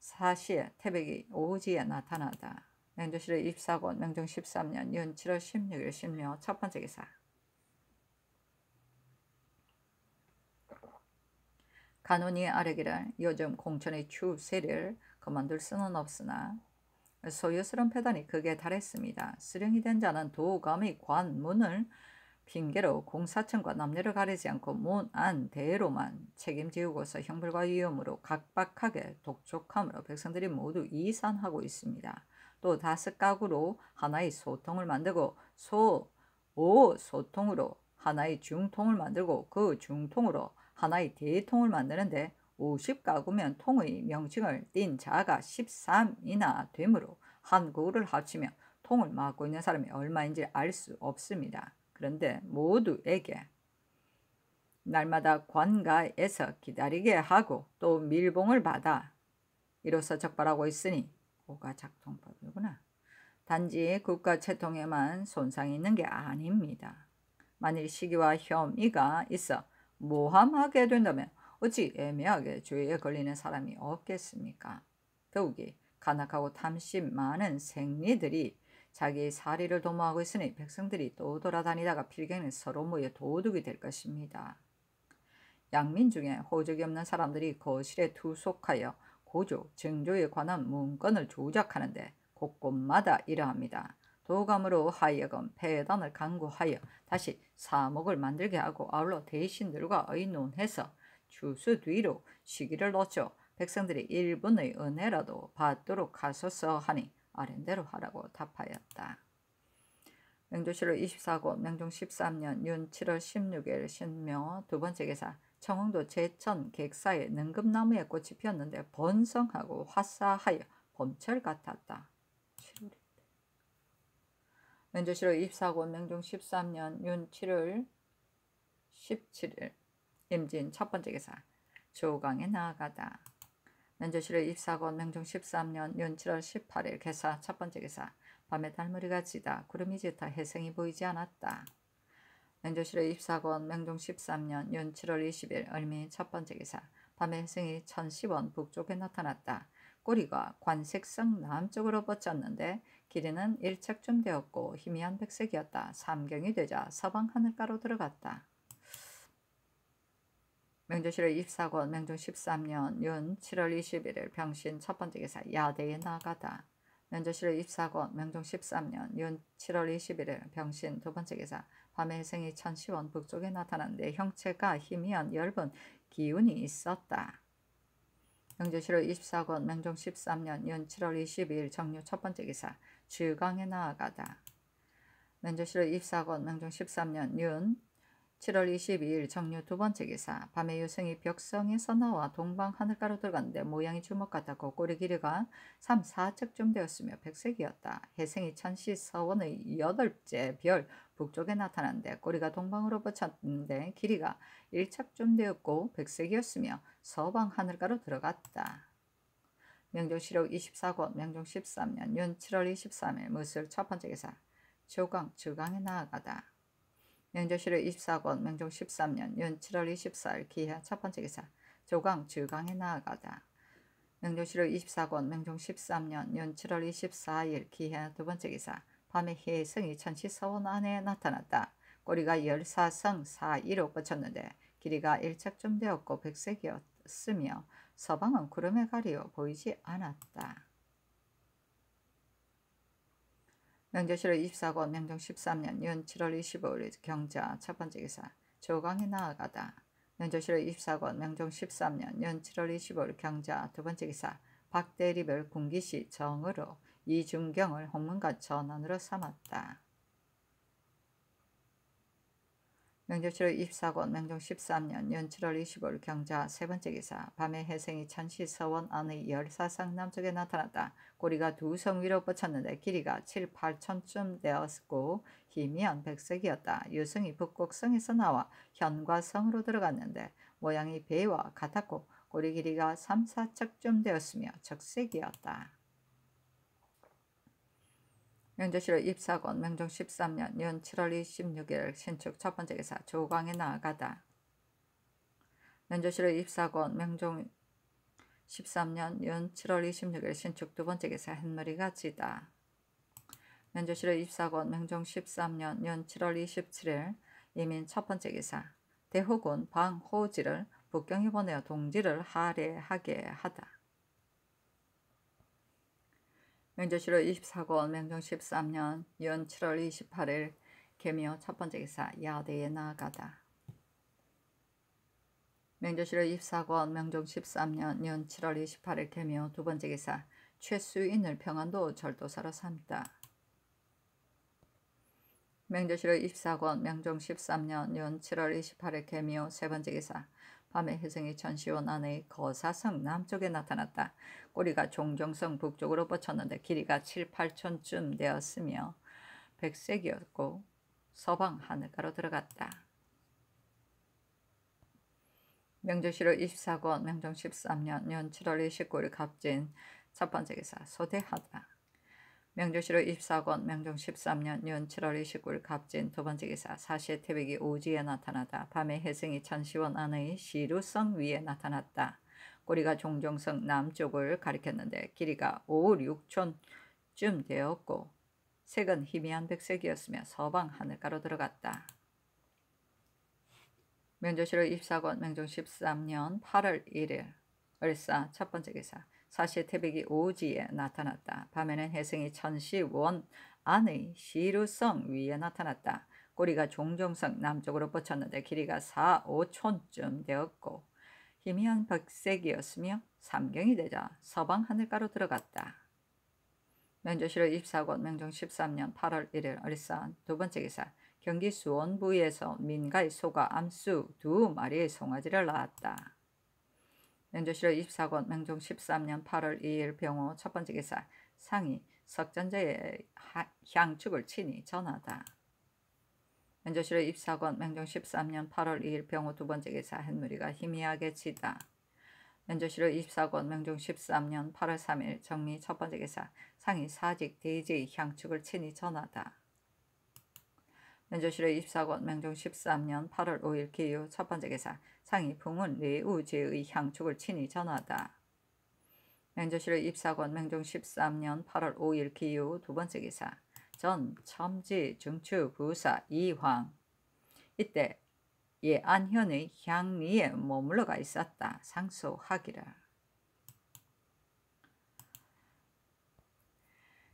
4시에 태백이 오지에 나타나다 명조실의입사권 명종 13년 윤 7월 16일 신묘 첫 번째 기사 간온이 아래기를 요즘 공천의 추 세를 그만둘 수는 없으나 소유스런 패단이 극에 달했습니다. 수령이 된 자는 도감의 관문을 핑계로 공사청과 남녀를 가리지 않고 문안 대로만 책임지우고서 형벌과 위험으로 각박하게 독촉함으로 백성들이 모두 이산하고 있습니다. 또 다섯 가구로 하나의 소통을 만들고 소, 오 소통으로 하나의 중통을 만들고 그 중통으로 하나의 대통을 만드는데 50가구면 통의 명칭을 띈 자가 13이나 되므로 한국을 합치면 통을 막고 있는 사람이 얼마인지 알 수 없습니다. 그런데 모두에게 날마다 관가에서 기다리게 하고 또 밀봉을 받아 이로써 적발하고 있으니 고가 작동법이구나. 단지 국가 채통에만 손상이 있는 게 아닙니다. 만일 시기와 혐의가 있어 모함하게 된다면 어찌 애매하게 죄에 걸리는 사람이 없겠습니까? 더욱이 간악하고 탐심 많은 생리들이 자기의 사리를 도모하고 있으니 백성들이 또 돌아다니다가 필경에 서로 모여 도둑이 될 것입니다. 양민 중에 호적이 없는 사람들이 거실에 투속하여 고조, 증조에 관한 문건을 조작하는데 곳곳마다 이러합니다. 도감으로 하여금 폐단을 강구하여 다시 사목을 만들게 하고 아울러 대신들과 의논해서 주수 뒤로 시기를 놓쳐 백성들이 일분의 은혜라도 받도록 하소서 하니 아랜대로 하라고 답하였다. 명조실로 24고 명종 13년 윤 7월 16일 신명두 번째 계사 청홍도 제천 객사에 능금나무의 꽃이 피었는데 번성하고 화사하여 봄철 같았다. 명조실로 24고 명종 13년 윤 7월 17일 임진 첫 번째 계사 조강에 나아가다. 면조실의 입사고 명종 13년 연 7월 18일 개사 첫 번째 개사 밤에 달머리가 지다 구름이 지다 해생이 보이지 않았다. 면조실의 입사권 명종 13년 연 7월 20일 을미 첫 번째 개사 밤에 해생이 1010원 북쪽에 나타났다. 꼬리가 관색성 남쪽으로 뻗쳤는데 길이는 일척쯤 되었고 희미한 백색이었다. 삼경이 되자 서방 하늘가로 들어갔다. 명조실월 24권 명종 13년 윤 7월 21일 병신 첫 번째 기사 야대에 나가다 명조실월 24권 명종 13년 윤 7월 21일 병신 두 번째 기사 밤의 생이 천시원 북쪽에 나타났는데 형체가 희미한 열분 기운이 있었다. 명조실월 24권 명종 13년 윤 7월 22일 정류 첫 번째 기사 주강에 나아가다. 명조실월 24권 명종 13년 윤 7월 22일 정류 두 번째 기사 밤에 유성이 벽성에서 나와 동방 하늘가로 들어갔는데 모양이 주먹 같았고 꼬리 길이가 3, 4척쯤 되었으며 백색이었다. 혜생이 천시 서원의 여덟째 별 북쪽에 나타났는데 꼬리가 동방으로 붙였는데 길이가 1척쯤 되었고 백색이었으며 서방 하늘가로 들어갔다. 명종시록 24권 명종 13년 윤 7월 23일 무술 첫 번째 기사 조강 주강에 나아가다. 명조실의 24권 명종 13년 윤 7월 24일 기해 첫 번째 기사 조강 주강에 나아가다 명조실의 24권 명종 13년 윤 7월 24일 기해 두 번째 기사 밤에 해성이 천시서원 안에 나타났다. 꼬리가 14성 4이로 뻗쳤는데 길이가 일착좀 되었고 백색이었으며 서방은 구름에 가리어 보이지 않았다. 명절실록 24권 명종 13년 윤 7월 25일 경자 첫 번째 기사 조강이 나아가다 명절실록 24권 명종 13년 윤 7월 25일 경자 두 번째 기사 박대립을 군기시 정으로 이중경을 홍문과 전원으로 삼았다. 명절 7월 24권, 명종 13년 연 7월 25일 경자 세 번째 기사 밤에 해생이 천시 서원 안의 열사상 남쪽에 나타났다. 꼬리가 두 성 위로 뻗쳤는데 길이가 7, 8천쯤 되었고 힘이 연백색이었다 유성이 북극성에서 나와 현과 성으로 들어갔는데 모양이 배와 같았고 꼬리 길이가 3, 4척쯤 되었으며 적색이었다. 명제실의 입사권 명종 13년 연 7월 26일 신축 첫 번째 기사 조광에 나아가다. 명조실의 입사권 명종 13년 연 7월 26일 신축 두 번째 기사 햇머리가 지다. 명조실의 입사권 명종 13년 연 7월 27일 이민 첫 번째 기사 대호군 방호지를 북경에 보내어 동지를 할애하게 하다. 명조실로 24권 명종 13년 연 7월 28일 개묘 미첫 번째 기사 야대에 나아가다 명조실로 24권 명종 13년 연 7월 28일 개묘 미두 번째 기사 최수인을 평안도 절도사로 삼다 명조실로 24권 명종 13년 연 7월 28일 개묘 미세 번째 기사 밤에 혜성이 전시원 안의 거사성 남쪽에 나타났다. 꼬리가 종정성 북쪽으로 뻗쳤는데 길이가 7, 8천쯤 되었으며 백색이었고 서방 하늘가로 들어갔다. 명조시로 24권, 명정 13년 연 7월 29일 갑진 첫 번째 기사 소대하다. 명조시로 24권 명종 13년 년 7월 29일 갑진 두 번째 기사 사시의 태백이 오지에 나타나다. 밤에 해승이 천시원 안의 시루성 위에 나타났다. 꼬리가 종종성 남쪽을 가리켰는데 길이가 5, 6촌쯤 되었고 색은 희미한 백색이었으며 서방 하늘가로 들어갔다. 명조시로 24권 명종 13년 8월 1일 을사 첫 번째 기사 사실 태백이 오지에 나타났다. 밤에는 혜성이 천시원 안의 시루성 위에 나타났다. 꼬리가 종종성 남쪽으로 뻗쳤는데 길이가 4, 5촌쯤 되었고 희미한 백색이었으며 삼경이 되자 서방 하늘가로 들어갔다. 명조실의 24권 명종 13년 8월 1일 어리산 두 번째 기사 경기 수원부에서 민가의 소가 암수 두 마리의 송아지를 낳았다. 면조실의 24권 명종 13년 8월 2일 병호 첫 번째 기사 상이 석전제의 향축을 친히 전하다. 면조실록 24권 명종 13년 8월 2일 병호 두 번째 기사 햇무리가 희미하게 지다. 면조실록 24권 명종 13년 8월 3일 정리 첫 번째 기사 상이 사직 대지 향축을 치니 전하다. 연조실의 24권 명종 13년 8월 5일 기유 첫 번째 계사 상이 풍은 리우제의 향축을 친히 전하다. 명조실의 24권 명종 13년 8월 5일 기유 두 번째 기사 전 첨지 중추 부사 이황 이때 예안현의 향리에 머물러가 있었다. 상소하기라.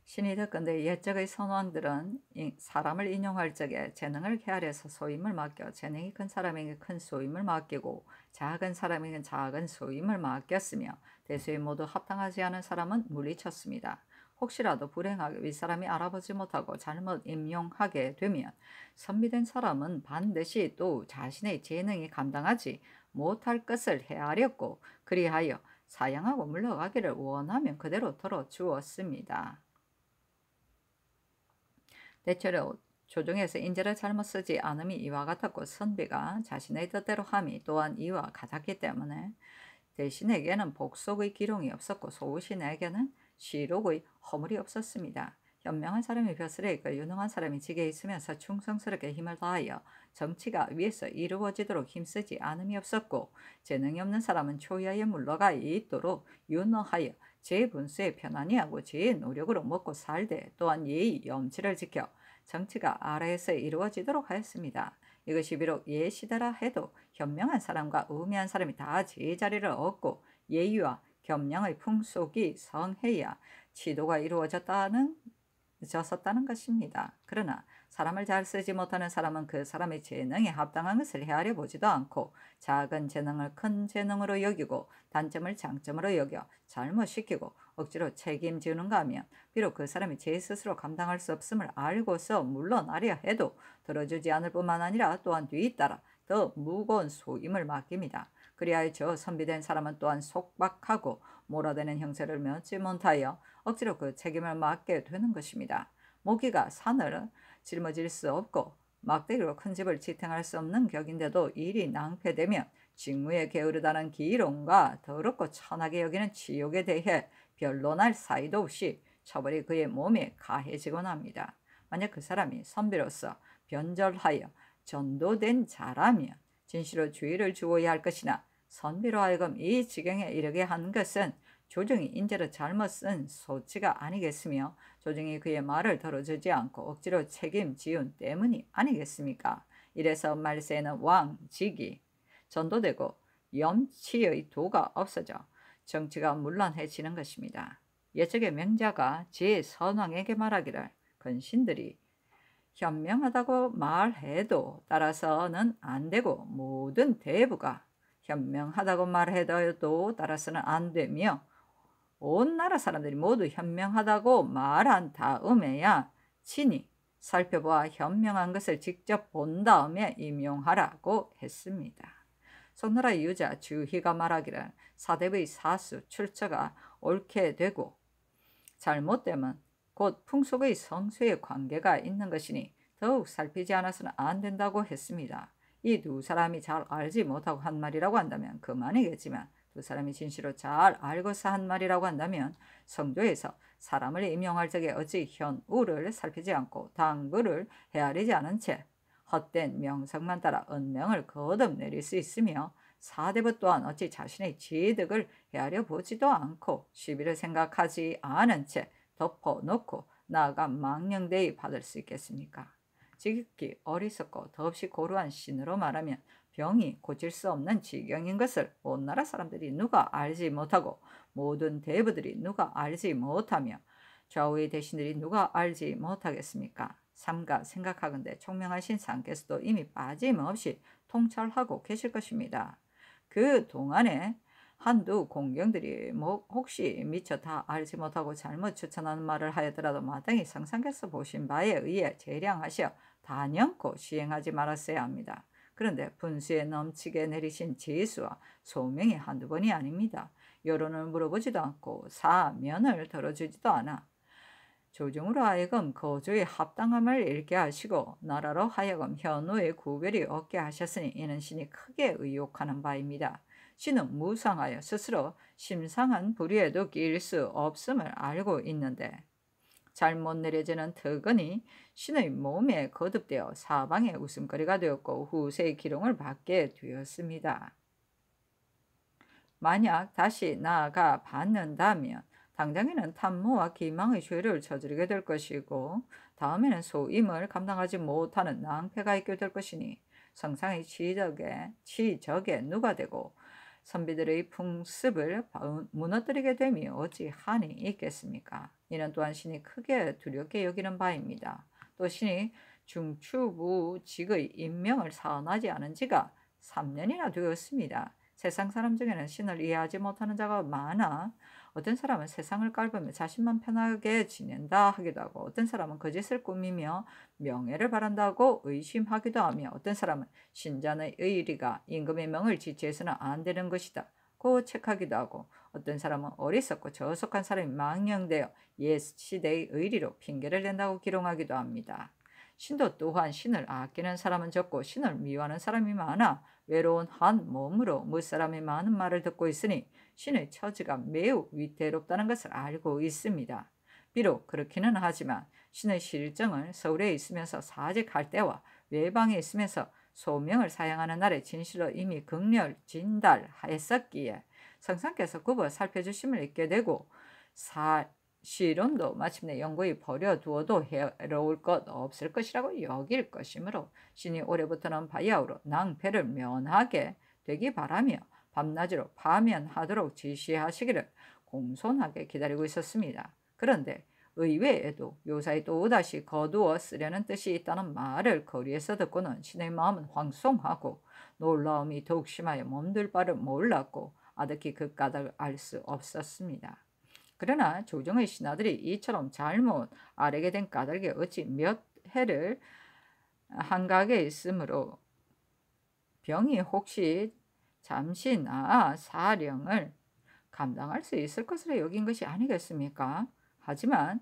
신이 됐건데 옛적의 선원들은 사람을 인용할 적에 재능을 계알해서 소임을 맡겨 재능이 큰 사람에게 큰 소임을 맡기고 작은 사람에게 작은 소임을 맡겼으며 대수에 모두 합당하지 않은 사람은 물리쳤습니다. 혹시라도 불행하게 윗사람이 알아보지 못하고 잘못 임용하게 되면 선비된 사람은 반드시 또 자신의 재능이 감당하지 못할 것을 헤아렸고 그리하여 사양하고 물러가기를 원하면 그대로 들어 주었습니다. 대체로 조정에서 인재를 잘못 쓰지 않음이 이와 같았고 선비가 자신의 뜻대로 함이 또한 이와 같았기 때문에 대신에게는 복속의 기롱이 없었고 소우신에게는 시록의 허물이 없었습니다. 현명한 사람이 벼슬에 있고 유능한 사람이 지게 있으면서 충성스럽게 힘을 다하여 정치가 위에서 이루어지도록 힘쓰지 않음이 없었고 재능이 없는 사람은 초야에 물러가 있도록 유능하여 제 분수에 편안히 하고 제 노력으로 먹고 살되 또한 예의 염치를 지켜 정치가 아래에서 이루어지도록 하였습니다. 이것이 비록 예시더라 해도 현명한 사람과 의미한 사람이 다 제자리를 얻고 예의와 겸양의 풍속이 성해야 지도가 이루어졌다는 졌었다는 것입니다. 그러나 사람을 잘 쓰지 못하는 사람은 그 사람의 재능에 합당한 것을 헤아려 보지도 않고 작은 재능을 큰 재능으로 여기고 단점을 장점으로 여겨 잘못시키고 억지로 책임지는가 하면 비록 그 사람이 제 스스로 감당할 수 없음을 알고서 물론 알아야 해도 들어주지 않을 뿐만 아니라 또한 뒤따라 더 무거운 소임을 맡깁니다. 그리하여 저 선비된 사람은 또한 속박하고 몰아대는 형세를 면치 못하여 억지로 그 책임을 맡게 되는 것입니다. 모기가 산을 짊어질 수 없고 막대기로 큰 집을 지탱할 수 없는 격인데도 일이 낭패되면 직무에 게으르다는 기롱과 더럽고 천하게 여기는 치욕에 대해 변론할 사이도 없이 처벌이 그의 몸에 가해지곤 합니다. 만약 그 사람이 선비로서 변절하여 전도된 자라면 진실로 주의를 주어야 할 것이나 선비로 하여금 이 지경에 이르게 한 것은 조정이 인재로 잘못 쓴 소치가 아니겠으며 조정이 그의 말을 들어주지 않고 억지로 책임 지운 때문이 아니겠습니까? 이래서 말세는 왕, 직이 전도되고 염치의 도가 없어져 정치가 물란해지는 것입니다. 예측의 명자가 제 선왕에게 말하기를 근신들이 현명하다고 말해도 따라서는 안 되고 모든 대부가 현명하다고 말해도 따라서는 안 되며 온 나라 사람들이 모두 현명하다고 말한 다음에야 친히 살펴보아 현명한 것을 직접 본 다음에 임용하라고 했습니다. 송나라 유자 주희가 말하기를 사대의 사수 출처가 옳게 되고 잘못되면 곧 풍속의 성수의 관계가 있는 것이니 더욱 살피지 않아서는 안 된다고 했습니다. 이 두 사람이 잘 알지 못하고 한 말이라고 한다면 그만이겠지만 그 사람이 진실로 잘 알고서 한 말이라고 한다면 성조에서 사람을 임용할 적에 어찌 현우를 살피지 않고 당구를 헤아리지 않은 채 헛된 명성만 따라 은명을 거듭내릴 수 있으며 사대부 또한 어찌 자신의 지득을 헤아려 보지도 않고 시비를 생각하지 않은 채 덮어놓고 나아가 망령대이 받을 수 있겠습니까? 지극히 어리석고 더없이 고루한 신으로 말하면 병이 고칠 수 없는 지경인 것을 온 나라 사람들이 누가 알지 못하고 모든 대부들이 누가 알지 못하며 좌우의 대신들이 누가 알지 못하겠습니까? 삼가 생각하건대 총명하신 상께서도 이미 빠짐없이 통찰하고 계실 것입니다. 그 동안에 한두 공경들이 뭐 혹시 미처 다 알지 못하고 잘못 추천하는 말을 하였더라도 마땅히 상상께서 보신 바에 의해 재량하시어 단연코 시행하지 말았어야 합니다. 그런데 분수에 넘치게 내리신 지수와 소명이 한두 번이 아닙니다. 여론을 물어보지도 않고 사면을 들어주지도 않아 조정으로 하여금 거주의 합당함을 잃게 하시고 나라로 하여금 현우의 구별이 없게 하셨으니 이는 신이 크게 의혹하는 바입니다. 신은 무상하여 스스로 심상한 불의에도 끼일 수 없음을 알고 있는데 잘못 내려지는 턱은이 신의 몸에 거듭되어 사방의 웃음거리가 되었고 후세의 기록을 받게 되었습니다. 만약 다시 나아가 받는다면 당장에는 탐모와 기망의 죄를 저지르게 될 것이고 다음에는 소임을 감당하지 못하는 낭패가 있게 될 것이니 성상의 지적에 지적에 누가 되고 선비들의 풍습을 무너뜨리게 됨이 어찌 한이 있겠습니까? 이는 또한 신이 크게 두렵게 여기는 바입니다. 또 신이 중추부직의 임명을 사언하지 않은 지가 3년이나 되었습니다. 세상 사람 중에는 신을 이해하지 못하는 자가 많아 어떤 사람은 세상을 깔보며 자신만 편하게 지낸다 하기도 하고 어떤 사람은 거짓을 그 꾸미며 명예를 바란다고 의심하기도 하며 어떤 사람은 신자의 의리가 임금의 명을 지체해서는 안 되는 것이다. 고책하기도 하고 어떤 사람은 어리석고 저속한 사람이 망령되어 옛 시대의 의리로 핑계를 낸다고 기록하기도 합니다. 신도 또한 신을 아끼는 사람은 적고 신을 미워하는 사람이 많아 외로운 한 몸으로 무사람의 많은 말을 듣고 있으니 신의 처지가 매우 위태롭다는 것을 알고 있습니다. 비록 그렇기는 하지만 신의 실정을 서울에 있으면서 사직할 때와 외방에 있으면서 소명을 사용하는 날에 진실로 이미 극렬 진달하였었기에 성상께서 굽어 살펴주심을 잊게 되고 사실은도 마침내 영구히 버려두어도 해로울 것 없을 것이라고 여길 것이므로 신이 올해부터는 바야흐로 낭패를 면하게 되기 바라며 밤낮으로 파면하도록 지시하시기를 공손하게 기다리고 있었습니다. 그런데 의외에도 요사이 또다시 거두어 쓰려는 뜻이 있다는 말을 거리에서 듣고는 신의 마음은 황송하고 놀라움이 더욱 심하여 몸둘 바를 몰랐고 아득히 그 까닭을 알 수 없었습니다. 그러나 조정의 신하들이 이처럼 잘못 아뢰게 된 까닭에 어찌 몇 해를 한각에 있으므로 병이 혹시 잠시나 사령을 감당할 수 있을 것으로 여긴 것이 아니겠습니까? 하지만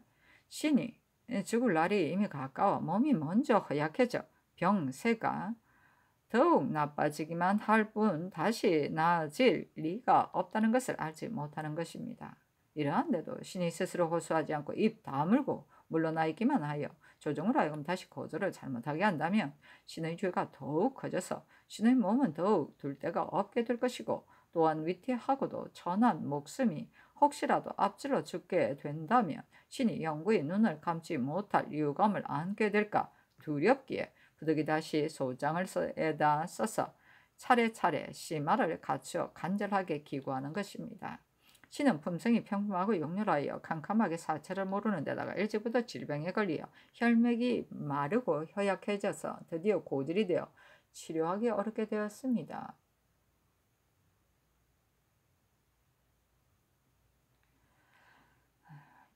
신이 죽을 날이 이미 가까워 몸이 먼저 허약해져 병세가 더욱 나빠지기만 할 뿐 다시 나아질 리가 없다는 것을 알지 못하는 것입니다. 이러한데도 신이 스스로 호소하지 않고 입 다물고 물러나 있기만 하여 조정을 하여금 다시 거절을 잘못하게 한다면 신의 죄가 더욱 커져서 신의 몸은 더욱 둘 데가 없게 될 것이고 또한 위태하고도 천한 목숨이 혹시라도 앞질러 죽게 된다면 신이 영구히 눈을 감지 못할 유감을 안게 될까 두렵기에 부득이 다시 소장을 에다 써서 차례차례 심화를 갖추어 간절하게 기구하는 것입니다. 신은 품성이 평범하고 역렬하여 캄캄하게 사체를 모르는 데다가 일찍부터 질병에 걸리어 혈맥이 마르고 허약해져서 드디어 고질이 되어 치료하기 어렵게 되었습니다.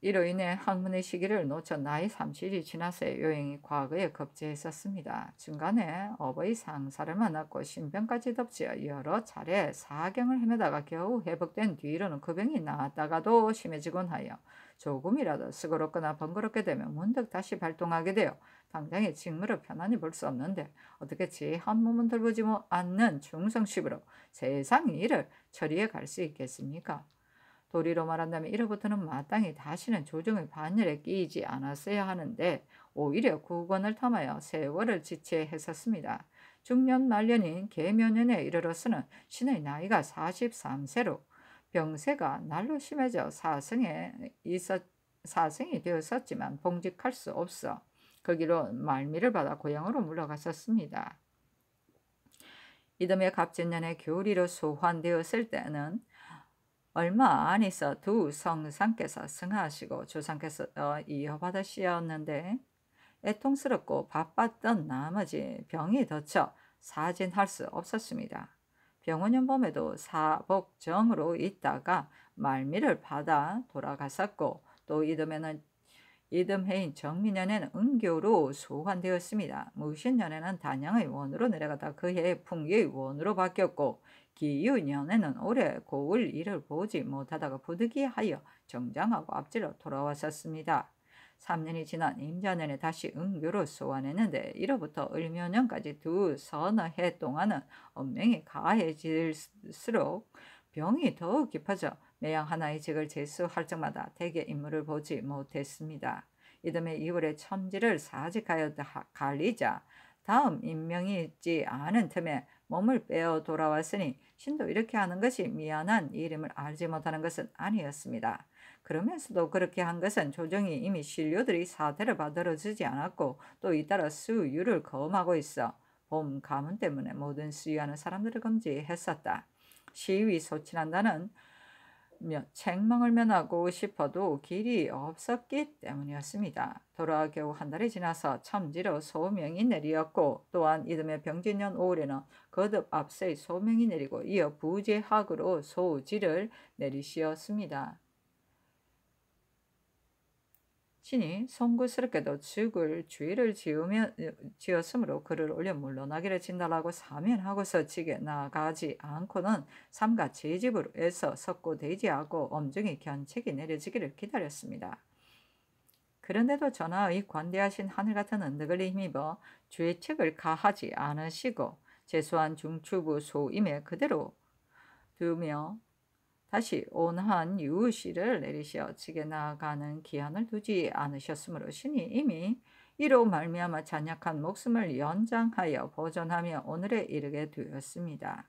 이로 인해 학문의 시기를 놓쳐 나이 30이 지나서의 요행이 과거에 급제했었습니다. 중간에 어버이 상사를 만났고 신병까지 덮치어 여러 차례 사경을 헤매다가 겨우 회복된 뒤로는 그 병이 나았다가도 심해지곤 하여 조금이라도 수고롭거나 번거롭게 되면 문득 다시 발동하게 되어 당장의 직무를 편안히 볼 수 없는데 어떻게 지한 몸은 돌보지 뭐 않는 중성심으로 세상 일을 처리해 갈 수 있겠습니까? 도리로 말한다면 이로부터는 마땅히 다시는 조정의 반열에 끼이지 않았어야 하는데 오히려 국원을 탐하여 세월을 지체했었습니다. 중년 말년인 개묘년에 이르러서는 신의 나이가 43세로 병세가 날로 심해져 사승에 있었, 사승이 되었었지만 봉직할 수 없어 거기로 말미를 받아 고향으로 물러갔었습니다. 이듬해 갑진년에 교리로 소환되었을 때는 얼마 안 있어 두 성상께서 승하시고 조상께서 어, 이어받으시었는데 애통스럽고 바빴던 나머지 병이 덧쳐 사진할 수 없었습니다. 병원연범에도 사복정으로 있다가 말미를 받아 돌아갔었고 또 이듬해는 이듬해인 정민년에는 은교로 소환되었습니다. 무신년에는 단양의 원으로 내려가다 그해 풍계의 원으로 바뀌었고 기유년에는 올해 고을 일을 보지 못하다가 부득이하여 정장하고 앞질러 돌아왔었습니다. 3년이 지난 임자년에 다시 응교로 소환했는데 이로부터 을묘년까지 두 서너 해 동안은 엄명이 가해질수록 병이 더욱 깊어져 매양 하나의 직을 제수할 적마다 대개 임무를 보지 못했습니다. 이듬해 2월에 천지를 사직하여 갈리자 다음 임명이 있지 않은 틈에 몸을 빼어 돌아왔으니 신도 이렇게 하는 것이 미안한 이름을 알지 못하는 것은 아니었습니다. 그러면서도 그렇게 한 것은 조정이 이미 신료들이 사태를 받아들여주지 않았고 또 잇따라 수유를 거음하고 있어 봄 가뭄 때문에 모든 수유하는 사람들을 금지했었다. 시위 소친한다는 책망을 면하고 싶어도 길이 없었기 때문이었습니다. 돌아 겨우 한 달이 지나서 참지로 소명이 내리었고 또한 이듬해 병진년 5월에는 거듭 앞세의 소명이 내리고 이어 부재학으로 소지를 내리시었습니다. 신이 송구스럽게도 죽을 주의를 지으며, 지었으므로 그를 올려 물러나기를 진다라고 사면하고서 지게 나가지 않고는 삼가 제 집으로 에서 석고 대지하고 엄중히 견책이 내려지기를 기다렸습니다. 그런데도 전하의 관대하신 하늘 같은 은덕을 힘입어 주의 책을 가하지 않으시고 재수한 중추부 소임에 그대로 두며 다시 온한 화 유시를 내리시어 측에 나아가는 기한을 두지 않으셨으므로 신이 이미 이로 말미암아 잔약한 목숨을 연장하여 보존하며 오늘에 이르게 되었습니다.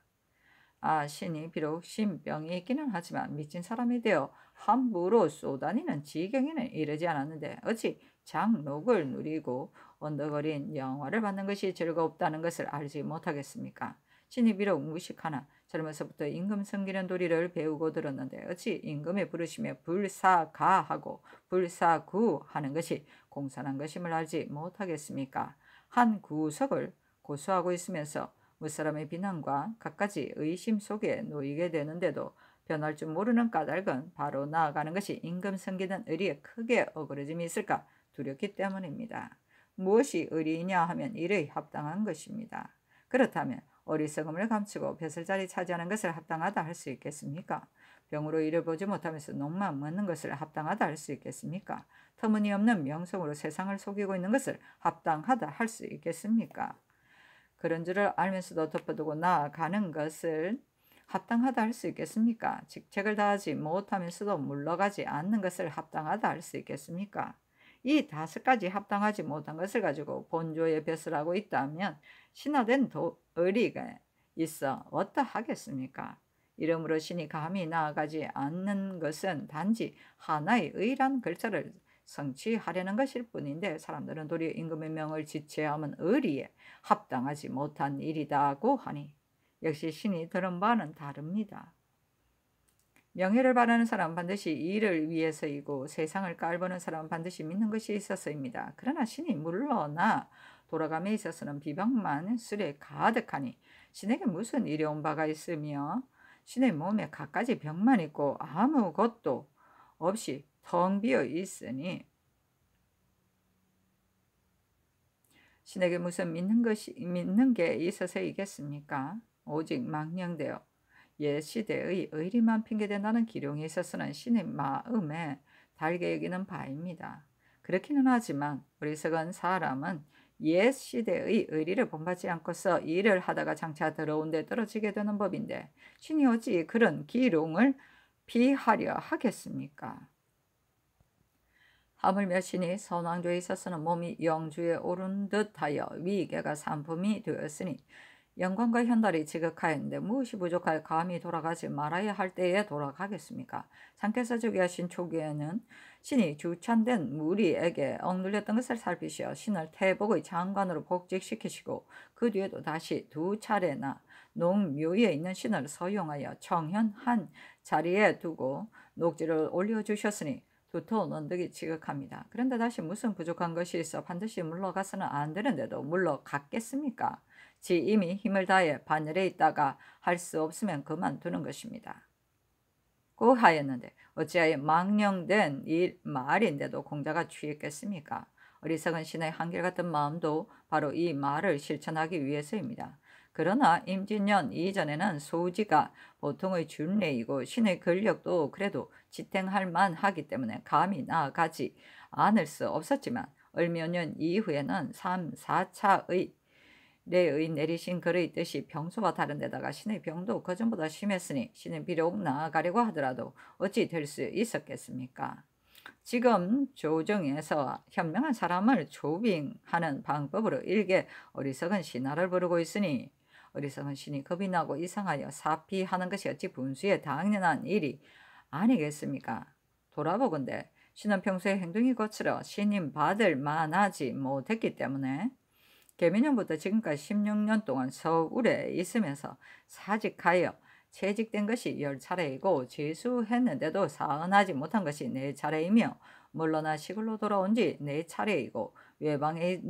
아 신이 비록 신병이 있기는 하지만 미친 사람이 되어 함부로 쏘다니는 지경에는 이르지 않았는데 어찌 장록을 누리고 언덕어린 영화를 받는 것이 즐겁다는 것을 알지 못하겠습니까? 신입이라 무식하나 젊어서부터 임금 성기는 도리를 배우고 들었는데 어찌 임금의 부르심에 불사가하고 불사구하는 것이 공산한 것임을 알지 못하겠습니까? 한 구석을 고수하고 있으면서 무사람의 비난과 갖가지 의심 속에 놓이게 되는데도 변할 줄 모르는 까닭은 바로 나아가는 것이 임금 성기는 의리에 크게 어그러짐이 있을까 두렵기 때문입니다. 무엇이 의리이냐 하면 일의 합당한 것입니다. 그렇다면 어리석음을 감추고 벼슬자리 차지하는 것을 합당하다 할 수 있겠습니까? 병으로 일어보지 못하면서 농만 먹는 것을 합당하다 할 수 있겠습니까? 터무니없는 명성으로 세상을 속이고 있는 것을 합당하다 할 수 있겠습니까? 그런 줄을 알면서도 덮어두고 나아가는 것을 합당하다 할 수 있겠습니까? 직책을 다하지 못하면서도 물러가지 않는 것을 합당하다 할 수 있겠습니까? 이 다섯 가지 합당하지 못한 것을 가지고 본조의 벼슬 하고 있다면 신화된 도, 의리가 있어 어떠하겠습니까? 이러므로 신이 감히 나아가지 않는 것은 단지 하나의 의란 글자를 성취하려는 것일 뿐인데 사람들은 도리어 임금의 명을 지체함은 의리에 합당하지 못한 일이다고 하니 역시 신이 들은 바는 다릅니다. 명예를 바라는 사람은 반드시 일을 위해서이고 세상을 깔보는 사람은 반드시 믿는 것이 있어서입니다. 그러나 신이 물러나 돌아감에 있어서는 비방만 수레 가득하니 신에게 무슨 일이 온 바가 있으며 신의 몸에 갖가지 병만 있고 아무것도 없이 텅 비어 있으니 신에게 무슨 믿는 것이 믿는 게 있어서이겠습니까? 오직 망령되어 옛 예, 시대의 의리만 핑계대다는 기룡이 있어서는 신의 마음에 달게 여기는 바입니다. 그렇기는 하지만 어리석은 사람은 옛 시대의 의리를 본받지 않고서 일을 하다가 장차 더러운 데 떨어지게 되는 법인데 신이 어찌 그런 기룡을 비하려 하겠습니까? 하물며 신이 선왕조에 있어서는 몸이 영주에 오른 듯하여 위계가 산품이 되었으니 영광과 현달이 지극하였는데 무엇이 부족하여 감히 돌아가지 말아야 할 때에 돌아가겠습니까? 상께서 즉위하신 초기에는 신이 주찬된 무리에게 억눌렸던 것을 살피시어 신을 태복의 장관으로 복직시키시고 그 뒤에도 다시 두 차례나 농묘에 있는 신을 서용하여 청현한 자리에 두고 녹지를 올려주셨으니 두터운 언덕이 지극합니다. 그런데 다시 무슨 부족한 것이 있어 반드시 물러가서는 안 되는데도 물러갔겠습니까? 지 이미 힘을 다해 바늘에 있다가 할 수 없으면 그만두는 것입니다. 고 하였는데 어찌하여 망령된 이 말인데도 공자가 취했겠습니까? 어리석은 신의 한결같은 마음도 바로 이 말을 실천하기 위해서입니다. 그러나 임진년 이전에는 소지가 보통의 준례이고 신의 권력도 그래도 지탱할 만하기 때문에 감히 나아가지 않을 수 없었지만 얼몇 년 이후에는 3, 4차의 내의 내리신 글의 뜻이 병소와 다른 데다가 신의 병도 그전보다 심했으니 신은 비록 나아가려고 하더라도 어찌 될 수 있었겠습니까? 지금 조정에서 현명한 사람을 조빙하는 방법으로 일개 어리석은 신하를 부르고 있으니 어리석은 신이 겁이 나고 이상하여 사피하는 것이 어찌 분수에 당연한 일이 아니겠습니까? 돌아보건대 신은 평소에 행동이 거칠어 신임 받을 만하지 못했기 때문에 개미년부터 지금까지 16년 동안 서울에 있으면서 사직하여 채직된 것이 10차례이고 재수했는데도 사언하지 못한 것이 4차례이며 물러나 시골로 돌아온 지 4차례이고 외방에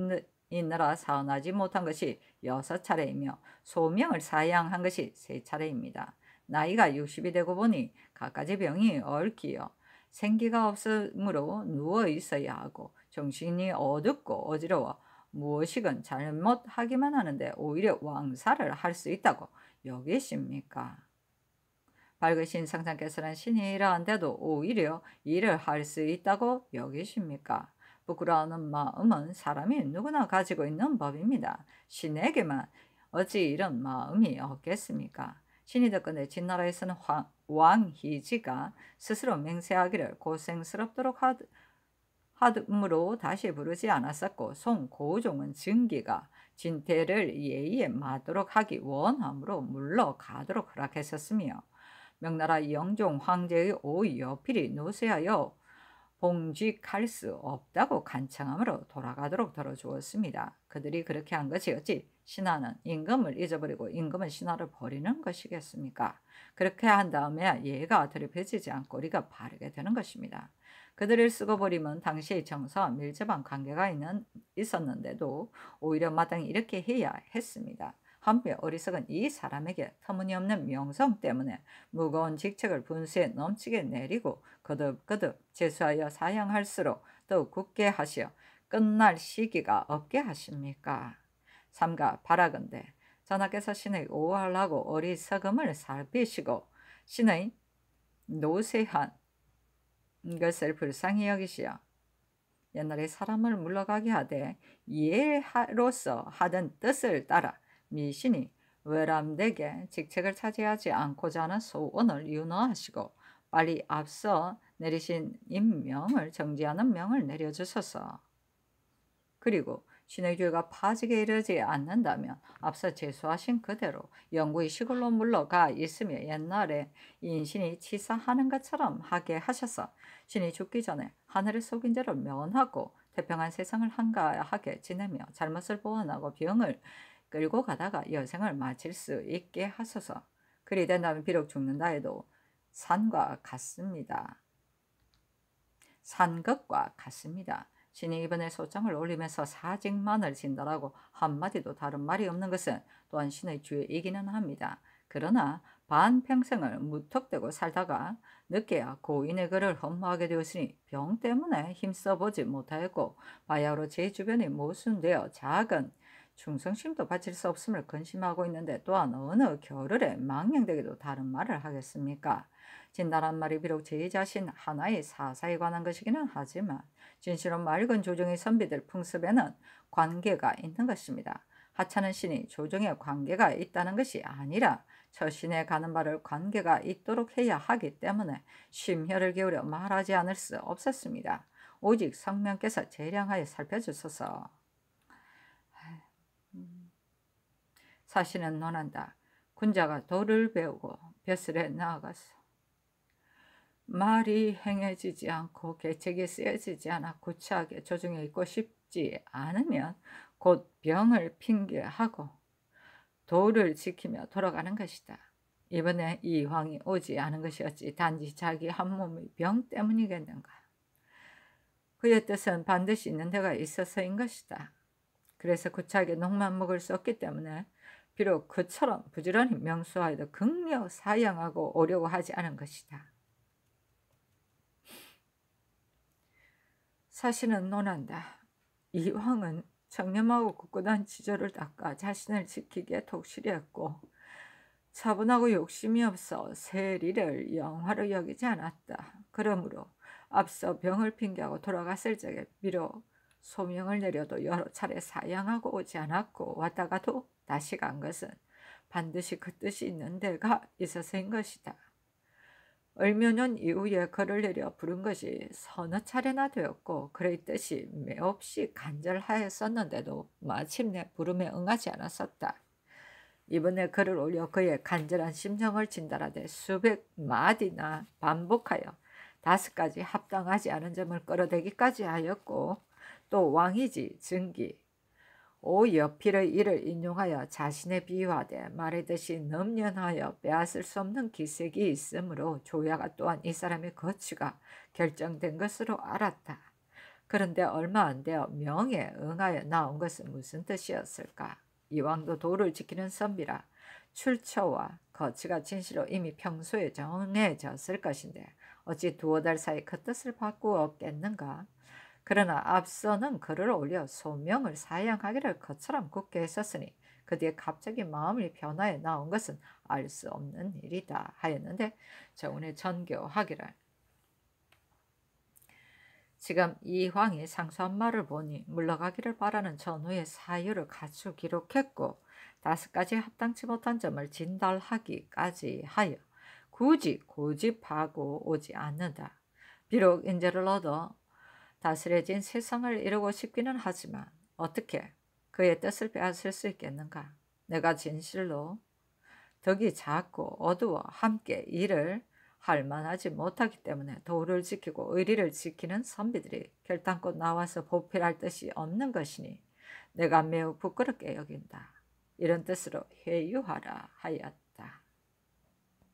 있느라 사언하지 못한 것이 6차례이며 소명을 사양한 것이 3차례입니다. 나이가 60이 되고 보니 갖가지 병이 얽히어 생기가 없으므로 누워 있어야 하고 정신이 어둡고 어지러워 무엇이건 잘못하기만 하는데 오히려 왕사를 할 수 있다고 여기십니까? 밝으신 상상께서는 신이 이러한데도 오히려 일을 할 수 있다고 여기십니까? 부끄러운 마음은 사람이 누구나 가지고 있는 법입니다. 신에게만 어찌 이런 마음이 없겠습니까? 신이 듣건대 진나라에서는 왕, 희지가 스스로 맹세하기를 고생스럽도록 하, 하음으로 다시 부르지 않았었고 송고종은 증기가 진태를 예의에 맞도록 하기 원함으로 물러가도록 허락했었으며 명나라 영종 황제의 오이 여필이 노쇠하여 봉직할 수 없다고 간청함으로 돌아가도록 들어주었습니다. 그들이 그렇게 한 것이었지 신하는 임금을 잊어버리고 임금은 신하를 버리는 것이겠습니까? 그렇게 한 다음에 예가 드립해지지 않고 우리가 바르게 되는 것입니다. 그들을 쓰고버리면 당시의 정서와 밀접한 관계가 있는, 있었는데도 오히려 마땅히 이렇게 해야 했습니다. 한편 어리석은 이 사람에게 터무니없는 명성 때문에 무거운 직책을 분수에 넘치게 내리고 거듭거듭 재수하여 사양할수록 더욱 굳게 하시어 끝날 시기가 없게 하십니까? 삼가 바라건대 전하께서 신의 오활하고 어리석음을 살피시고 신의 노쇠한 이것을 불쌍히 여기시어 옛날에 사람을 물러가게 하되 이해로서 하던 뜻을 따라 미신이 외람되게 직책을 차지하지 않고자 하는 소원을 유언하시고 빨리 앞서 내리신 임명을 정지하는 명을 내려주소서. 그리고 신의 주회가 파지게 이르지 않는다면 앞서 제수하신 그대로 영구히 시골로 물러가 있으며 옛날에 인신이 치사하는 것처럼 하게 하셔서 신이 죽기 전에 하늘의 속인 죄를 면하고 태평한 세상을 한가하게 지내며 잘못을 보완하고 병을 끌고 가다가 여생을 마칠 수 있게 하소서. 그리 된다면 비록 죽는다 해도 산과 같습니다. 산것과 같습니다. 신이 이번에 소장을 올리면서 사직만을 진다라고 한마디도 다른 말이 없는 것은 또한 신의 죄이기는 합니다. 그러나 반평생을 무턱대고 살다가 늦게야 고인의 글을 험모하게 되었으니 병 때문에 힘써보지 못하였고 바야흐로 제 주변이 모순되어 작은 충성심도 바칠 수 없음을 근심하고 있는데 또한 어느 겨를에 망령되기도 다른 말을 하겠습니까? 진나란 말이 비록 제 자신 하나의 사사에 관한 것이기는 하지만 진실로 맑은 조정의 선비들 풍습에는 관계가 있는 것입니다. 하찮은 신이 조정에 관계가 있다는 것이 아니라 처신에 가는 바를 관계가 있도록 해야 하기 때문에 심혈을 기울여 말하지 않을 수 없었습니다. 오직 성명께서 재량하여 살펴주소서. 사실은 논한다. 군자가 도를 배우고 벼슬에 나아가서 말이 행해지지 않고 계책이 쓰여지지 않아 구차하게 조정해 있고 싶지 않으면 곧 병을 핑계하고 도를 지키며 돌아가는 것이다. 이번에 이황이 오지 않은 것이었지 단지 자기 한 몸의 병 때문이겠는가. 그의 뜻은 반드시 있는 데가 있어서인 것이다. 그래서 구차하게 녹만 먹을 수 없기 때문에 비록 그처럼 부지런히 명수하여도 극려 사양하고 오려고 하지 않은 것이다. 사실은 논한다. 이황은청렴하고 굳건한 지조를 닦아 자신을 지키기에 독실했고 차분하고 욕심이 없어 세리를 영화로 여기지 않았다. 그러므로 앞서 병을 핑계하고 돌아갔을 적에 비록 소명을 내려도 여러 차례 사양하고 오지 않았고 왔다 가도 다시 간 것은 반드시 그 뜻이 있는 데가 있어서인 것이다. 얼묘년 이후에 글를 내려 부른 것이 서너 차례나 되었고 그랬듯이 매없이 간절하였었는데도 마침내 부름에 응하지 않았었다. 이번에 글을 올려 그의 간절한 심정을 진달하되 수백 마디나 반복하여 다섯 가지 합당하지 않은 점을 끌어대기까지 하였고 또 왕이지, 증기, 오여필의 일을 인용하여 자신의 비유하되 말하듯이 넘년하여 빼앗을 수 없는 기색이 있으므로 조야가 또한 이 사람의 거취가 결정된 것으로 알았다. 그런데 얼마 안 되어 명에 응하여 나온 것은 무슨 뜻이었을까? 이왕도 도를 지키는 선비라 출처와 거취가 진실로 이미 평소에 정해졌을 것인데 어찌 두어 달 사이 그 뜻을 바꾸었겠는가? 그러나 앞서는 그를 올려 소명을 사양하기를 그처럼 굳게 했었으니 그 뒤에 갑자기 마음이 변화해 나온 것은 알 수 없는 일이다 하였는데 정오의 전교하기를 지금 이황이 상소한 말을 보니 물러가기를 바라는 전후의 사유를 갖추 기록했고 다섯 가지 합당치 못한 점을 진달하기까지 하여 굳이 고집하고 오지 않는다. 비록 인재를 얻어 다스려진 세상을 이루고 싶기는 하지만 어떻게 그의 뜻을 빼앗을 수 있겠는가? 내가 진실로 덕이 작고 어두워 함께 일을 할 만하지 못하기 때문에 도를 지키고 의리를 지키는 선비들이 결단코 나와서 보필할 뜻이 없는 것이니 내가 매우 부끄럽게 여긴다. 이런 뜻으로 회유하라 하였다.